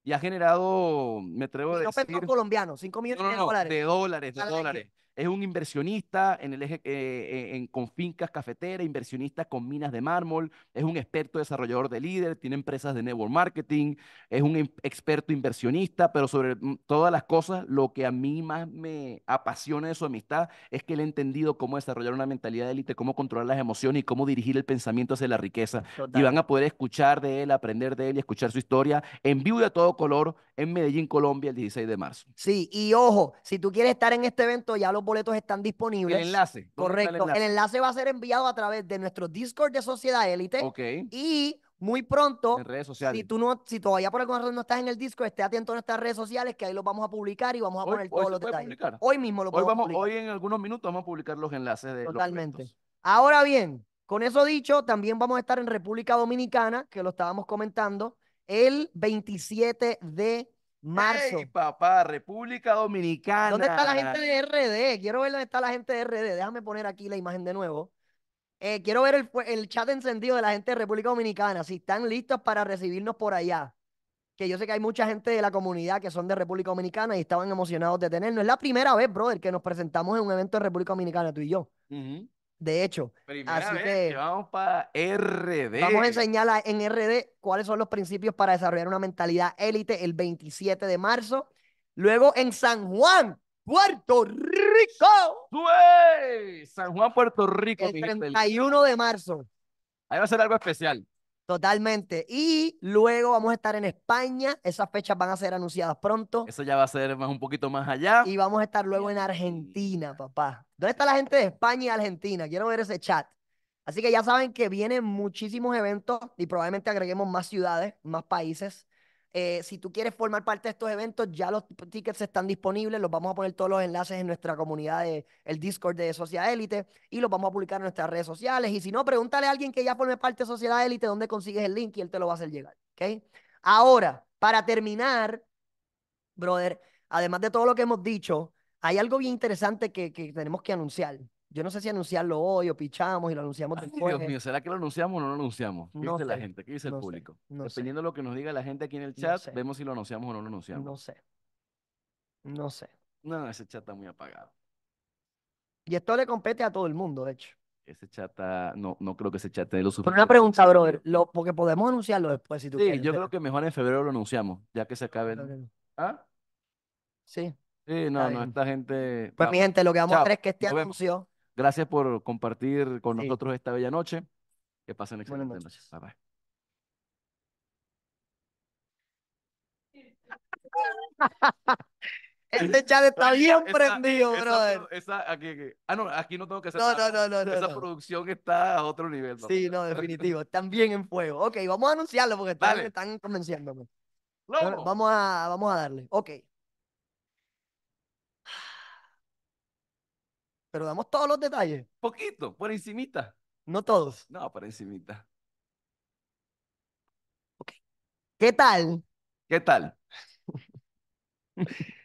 y ha generado, me atrevo a decir... No colombiano, 5 millones no, no, de dólares. De dólares, de dólares. Es un inversionista eh, eh, en, con fincas cafeteras, inversionista con minas de mármol, es un experto desarrollador de líder, tiene empresas de network marketing, es un em, experto inversionista, pero sobre mm, todas las cosas, lo que a mí más me apasiona de su amistad es que él ha entendido cómo desarrollar una mentalidad de élite, cómo controlar las emociones y cómo dirigir el pensamiento hacia la riqueza. Y van a poder escuchar de él, aprender de él y escuchar su historia en vivo y a todo color en Medellín, Colombia, el 16 de marzo. Sí, y ojo, si tú quieres estar en este evento, ya lo boletos están disponibles. El enlace. Correcto. El enlace? va a ser enviado a través de nuestro Discord de Sociedad Élite. Ok. Y muy pronto, redes sociales. si tú no, si todavía por alguna razón no estás en el Discord, esté atento a nuestras redes sociales que ahí los vamos a publicar y vamos a poner todos los detalles. Hoy mismo lo hoy vamos, Hoy en algunos minutos vamos a publicar los enlaces de Totalmente. Ahora bien, con eso dicho, también vamos a estar en República Dominicana, que lo estábamos comentando, el 27 de Marzo. papá, República Dominicana. ¿Dónde está la gente de RD? Quiero ver dónde está la gente de RD. Déjame poner aquí la imagen de nuevo. Eh, quiero ver el, chat encendido de la gente de República Dominicana, si están listos para recibirnos por allá. Que yo sé que hay mucha gente de la comunidad que son de República Dominicana y estaban emocionados de tenernos. Es la primera vez, brother, que nos presentamos en un evento de República Dominicana, tú y yo de hecho. vamos para RD. Vamos a enseñar en RD cuáles son los principios para desarrollar una mentalidad élite el 27 de marzo. Luego en San Juan, Puerto Rico. San Juan, Puerto Rico. El 31 de marzo. Ahí va a ser algo especial. Totalmente. Y luego vamos a estar en España. Esas fechas van a ser anunciadas pronto. Eso ya va a ser más un poquito más allá. Y vamos a estar luego en Argentina, papá. ¿Dónde está la gente de España y Argentina? Quiero ver ese chat. Así que ya saben que vienen muchísimos eventos y probablemente agreguemos más ciudades, más países. Eh, si tú quieres formar parte de estos eventos, ya los tickets están disponibles. Los vamos a poner todos los enlaces en nuestra comunidad de el Discord de Sociedad Élite y los vamos a publicar en nuestras redes sociales. Y si no, pregúntale a alguien que ya forme parte de Sociedad Élite dónde consigues el link y él te lo va a hacer llegar. Ahora, para terminar, brother, además de todo lo que hemos dicho, hay algo bien interesante que tenemos que anunciar yo no sé si anunciarlo hoy o pichamos y lo anunciamos después. Dios mío, ¿será que lo anunciamos o no lo anunciamos? ¿Qué no dice la gente? ¿Qué dice el público? Dependiendo de lo que nos diga la gente aquí en el chat, vemos si lo anunciamos o no lo anunciamos. No sé. No sé. No, ese chat está muy apagado. Y esto le compete a todo el mundo, de hecho. Ese chat está, no, no creo que ese chat esté lo suficiente. Pero una pregunta, brother, lo, porque podemos anunciarlo después si tú quieres. Sí, yo creo que mejor en febrero lo anunciamos, ya que se ah, acabe el... ¿Ah? Sí. Sí, no, no, esta gente. Pues mi gente, lo que vamos a hacer es que este anuncio Gracias por compartir con nosotros esta bella noche. Que pasen excelentes noches. Bye bye. Este chat está bien eh, prendido, brother. aquí, Ah, no, aquí no tengo que hacer no, nada. No, no, no. Esa producción está a otro nivel. Sí, no, definitivo. Están bien en fuego. Ok, vamos a anunciarlo porque están, convenciendo. Vamos a, vamos a darle. Ok. Pero damos todos los detalles. Poquito, por encimita. No todos. No, por encimita. Okay. ¿Qué tal? ¿Qué tal?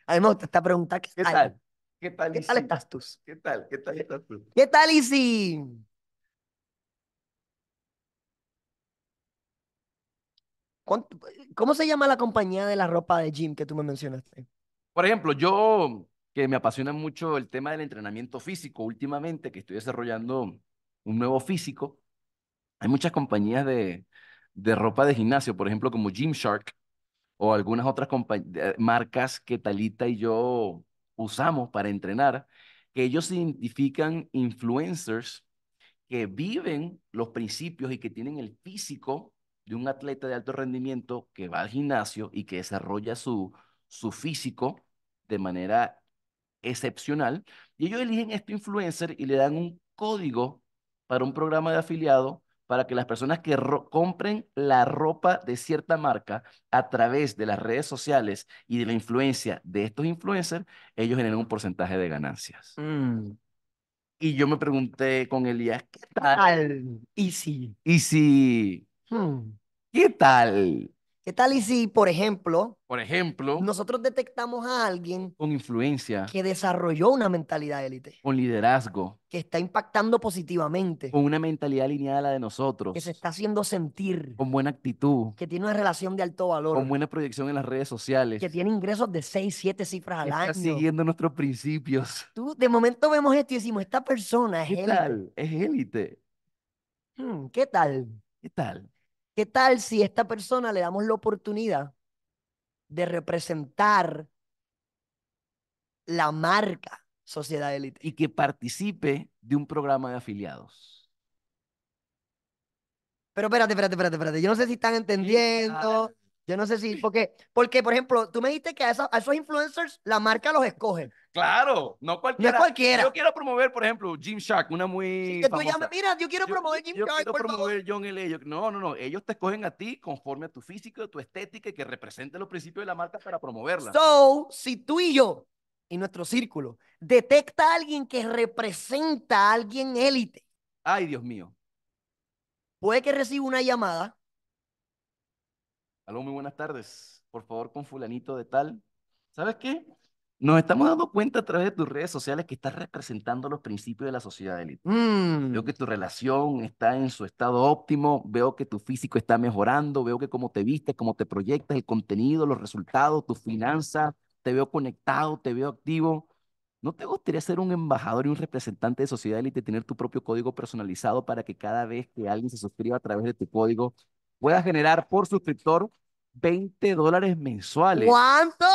Además, esta pregunta. ¿Qué, tal? ¿Qué tal, ¿Qué tal estás tú? ¿Qué tal? ¿Qué tal estás tú? ¿Qué tal, Isi? ¿Cómo se llama la compañía de la ropa de Jim que tú me mencionaste? Por ejemplo, yo que me apasiona mucho el tema del entrenamiento físico últimamente, que estoy desarrollando un nuevo físico. Hay muchas compañías de, ropa de gimnasio, por ejemplo, como Gymshark o algunas otras eh, marcas que Talita y yo usamos para entrenar, que ellos identifican influencers que viven los principios y que tienen el físico de un atleta de alto rendimiento que va al gimnasio y que desarrolla su, su físico de manera excepcional. Y ellos eligen este influencer y le dan un código para un programa de afiliado para que las personas que compren la ropa de cierta marca a través de las redes sociales y de la influencia de estos influencers, ellos generen un porcentaje de ganancias. Mm. Y yo me pregunté con Elías, ¿qué tal? ¿Y si? ¿Y si? Hmm. ¿Qué tal? ¿Qué tal y si, por ejemplo, nosotros detectamos a alguien con influencia, que desarrolló una mentalidad élite, con liderazgo, que está impactando positivamente, con una mentalidad alineada a la de nosotros, que se está haciendo sentir, con buena actitud, que tiene una relación de alto valor, con buena proyección en las redes sociales, que tiene ingresos de 6, 7 cifras al año? Está siguiendo nuestros principios. Tú, de momento vemos esto y decimos, esta persona es ¿Qué Tal? Es élite. Hmm, ¿Qué tal? ¿Qué tal? ¿Qué tal si a esta persona le damos la oportunidad de representar la marca Sociedad Elite? Y que participe de un programa de afiliados. Pero espérate, espérate, espérate, espérate. Yo no sé si están entendiendo. Yo no sé si, porque, porque por ejemplo, tú me dijiste que a, esos, influencers la marca los escoge. Claro, no cualquiera. No cualquiera. Yo quiero promover, por ejemplo, Jim Shark, una muy. mira, yo quiero promover Jim Yo quiero promover John no, no, no. Ellos te escogen a ti conforme a tu físico, tu estética y que represente los principios de la marca para promoverla. So, si tú y yo, y nuestro círculo, detecta a alguien que representa a alguien élite. Ay, Dios mío. Puede que reciba una llamada Aló, muy buenas tardes. Por favor, con fulanito de tal. ¿Sabes qué? Nos estamos dando cuenta a través de tus redes sociales que estás representando los principios de la sociedad élite. Veo mm. que tu relación está en su estado óptimo, veo que tu físico está mejorando, veo que cómo te vistes, cómo te proyectas, el contenido, los resultados, tu finanzas, te veo conectado, te veo activo. ¿No te gustaría ser un embajador y un representante de sociedad élite, tener tu propio código personalizado para que cada vez que alguien se suscriba a través de tu código, puedas generar por suscriptor 20 dólares mensuales. ¿Cuánto?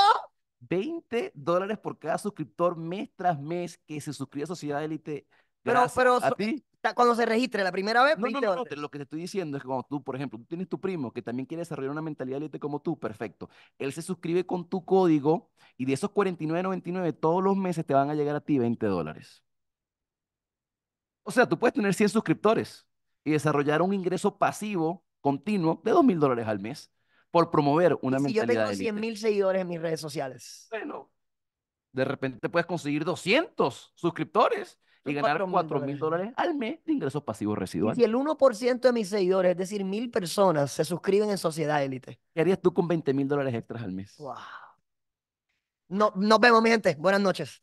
20 dólares por cada suscriptor mes tras mes que se suscribe a Sociedad Elite. Pero, pero a ti. cuando se registre la primera vez, no, no, no, lo que te estoy diciendo es que cuando tú, por ejemplo, tú tienes tu primo que también quiere desarrollar una mentalidad elite como tú, perfecto. Él se suscribe con tu código y de esos 49.99 todos los meses te van a llegar a ti 20 dólares. O sea, tú puedes tener 100 suscriptores y desarrollar un ingreso pasivo continuo de 2 mil dólares al mes por promover una misión. si yo tengo 100 mil seguidores en mis redes sociales. Bueno, de repente te puedes conseguir 200 suscriptores y ganar 4 mil dólares al mes de ingresos pasivos residuales. Y si el 1% de mis seguidores, es decir, mil personas, se suscriben en Sociedad Élite. ¿Qué harías tú con 20 mil dólares extras al mes? Wow. No, nos vemos, mi gente. Buenas noches.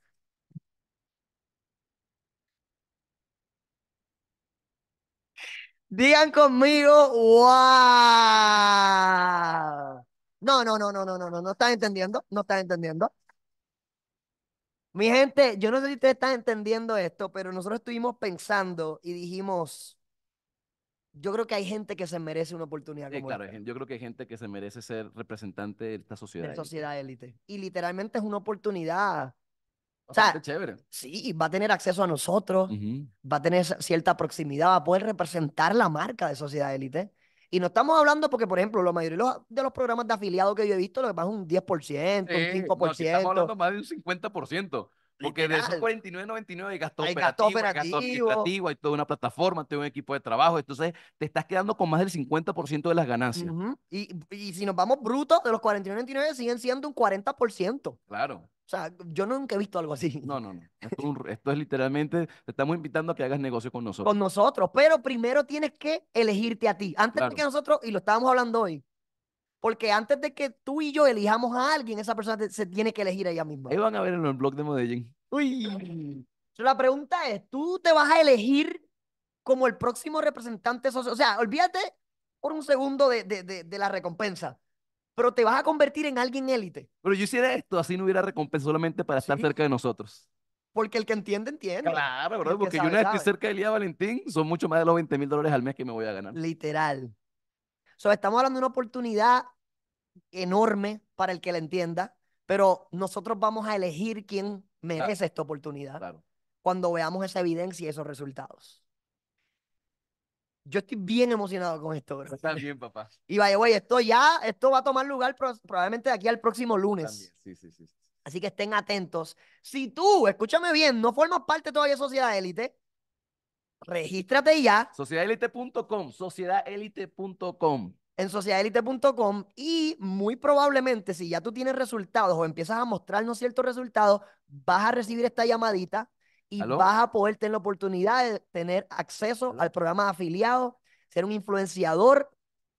Digan conmigo, wow. No, no, no, no, no, no, no, no están entendiendo, no están entendiendo. Mi gente, yo no sé si ustedes están entendiendo esto, pero nosotros estuvimos pensando y dijimos, yo creo que hay gente que se merece una oportunidad. claro, yo creo que hay gente que se merece ser representante de esta sociedad. De sociedad élite. Y literalmente es una oportunidad o sea, sí, va a tener acceso a nosotros, va a tener cierta proximidad, va a poder representar la marca de Sociedad Élite. Y no estamos hablando porque, por ejemplo, la mayoría de los, programas de afiliados que yo he visto, lo que pasa es un 10%, un 5%. No, estamos hablando más de un 50%. Porque de esos 49.99 gastó hay gasto operativo, hay gasto hay toda una plataforma, hay un equipo de trabajo. Entonces, te estás quedando con más del 50% de las ganancias. y, y, si nos vamos brutos, de los 49.99 siguen siendo un 40%. Claro. O sea, yo nunca he visto algo así. No, no, no. Esto es, literalmente, te estamos invitando a que hagas negocio con nosotros. Con nosotros, pero primero tienes que elegirte a ti. Antes de que nosotros, y lo estábamos hablando hoy, porque antes de que tú y yo elijamos a alguien, esa persona se tiene que elegir a ella misma. Ahí van a ver en el blog de Medellín. Uy. La pregunta es, ¿tú te vas a elegir como el próximo representante social? O sea, olvídate por un segundo de, de, de la recompensa pero te vas a convertir en alguien élite. Pero yo hiciera esto, así no hubiera recompensa solamente para estar cerca de nosotros. Porque el que entiende, entiende. Claro, porque yo una vez estoy cerca de Elías Valentín, son mucho más de los 20 mil dólares al mes que me voy a ganar. Literal. O sea, estamos hablando de una oportunidad enorme para el que la entienda, pero nosotros vamos a elegir quién merece esta oportunidad cuando veamos esa evidencia y esos resultados. Yo estoy bien emocionado con esto, bro. Está también, papá. Y vaya, güey, esto ya, esto va a tomar lugar probablemente de aquí al próximo lunes. sí, sí, Así que estén atentos. Si tú, escúchame bien, no formas parte todavía de Sociedad Élite, regístrate ya. Sociedadelite.com, sociedadelite.com. En sociedadelite.com y muy probablemente si ya tú tienes resultados o empiezas a mostrarnos ciertos resultados, vas a recibir esta llamadita y vas a poder tener la oportunidad de tener acceso al programa afiliado, ser un influenciador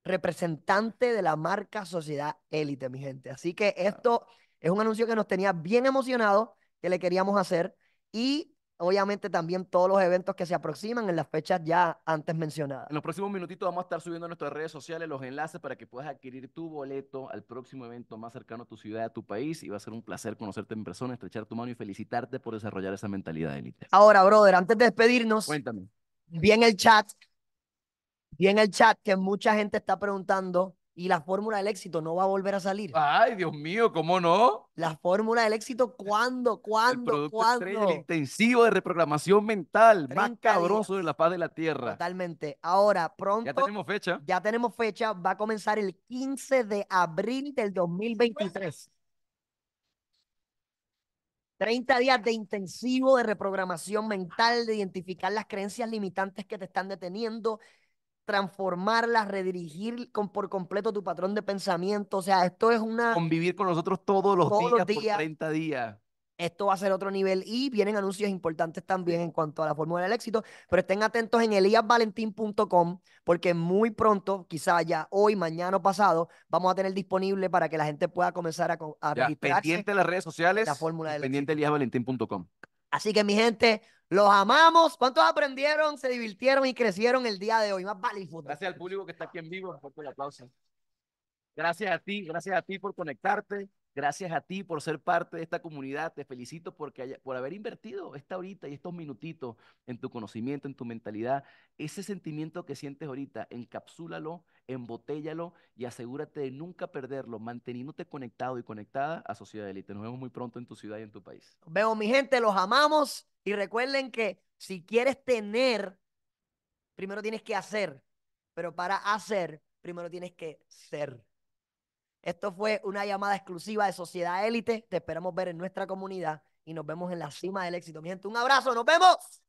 representante de la marca Sociedad Élite, mi gente. Así que esto es un anuncio que nos tenía bien emocionados, que le queríamos hacer y obviamente también todos los eventos que se aproximan en las fechas ya antes mencionadas. En los próximos minutitos vamos a estar subiendo en nuestras redes sociales los enlaces para que puedas adquirir tu boleto al próximo evento más cercano a tu ciudad, a tu país. Y va a ser un placer conocerte en persona, estrechar tu mano y felicitarte por desarrollar esa mentalidad de élite. Ahora, brother, antes de despedirnos, cuéntame. el chat, bien el chat que mucha gente está preguntando y la fórmula del éxito no va a volver a salir. Ay, Dios mío, ¿cómo no? La fórmula del éxito, ¿cuándo? ¿Cuándo? El intensivo de reprogramación mental, más cabroso de la paz de la tierra. Totalmente. Ahora, pronto. Ya tenemos fecha. Ya tenemos fecha. Va a comenzar el 15 de abril del 2023. 30 días de intensivo de reprogramación mental, de identificar las creencias limitantes que te están deteniendo, transformarlas, redirigir con, por completo tu patrón de pensamiento. O sea, esto es una... Convivir con nosotros todos los, días, por 30 días. Esto va a ser otro nivel y vienen anuncios importantes también en cuanto a la fórmula del éxito, pero estén atentos en eliasvalentín.com porque muy pronto, quizá ya hoy, mañana o pasado, vamos a tener disponible para que la gente pueda comenzar a, a Pendiente de las redes sociales, la fórmula del pendiente eliasvalentín.com. Así que mi gente, los amamos. ¿Cuántos aprendieron, se divirtieron y crecieron el día de hoy? Más vale Gracias al público que está aquí en vivo. Gracias a ti, gracias a ti por conectarte. Gracias a ti por ser parte de esta comunidad. Te felicito porque por haber invertido esta horita y estos minutitos en tu conocimiento, en tu mentalidad. Ese sentimiento que sientes ahorita, encapsúlalo, embotéllalo y asegúrate de nunca perderlo, manteniéndote conectado y conectada a Sociedad Elite. Nos vemos muy pronto en tu ciudad y en tu país. Veo, mi gente, los amamos y recuerden que si quieres tener, primero tienes que hacer, pero para hacer, primero tienes que ser. Esto fue una llamada exclusiva de Sociedad Élite. Te esperamos ver en nuestra comunidad y nos vemos en la cima del éxito. Mi gente, un abrazo, nos vemos.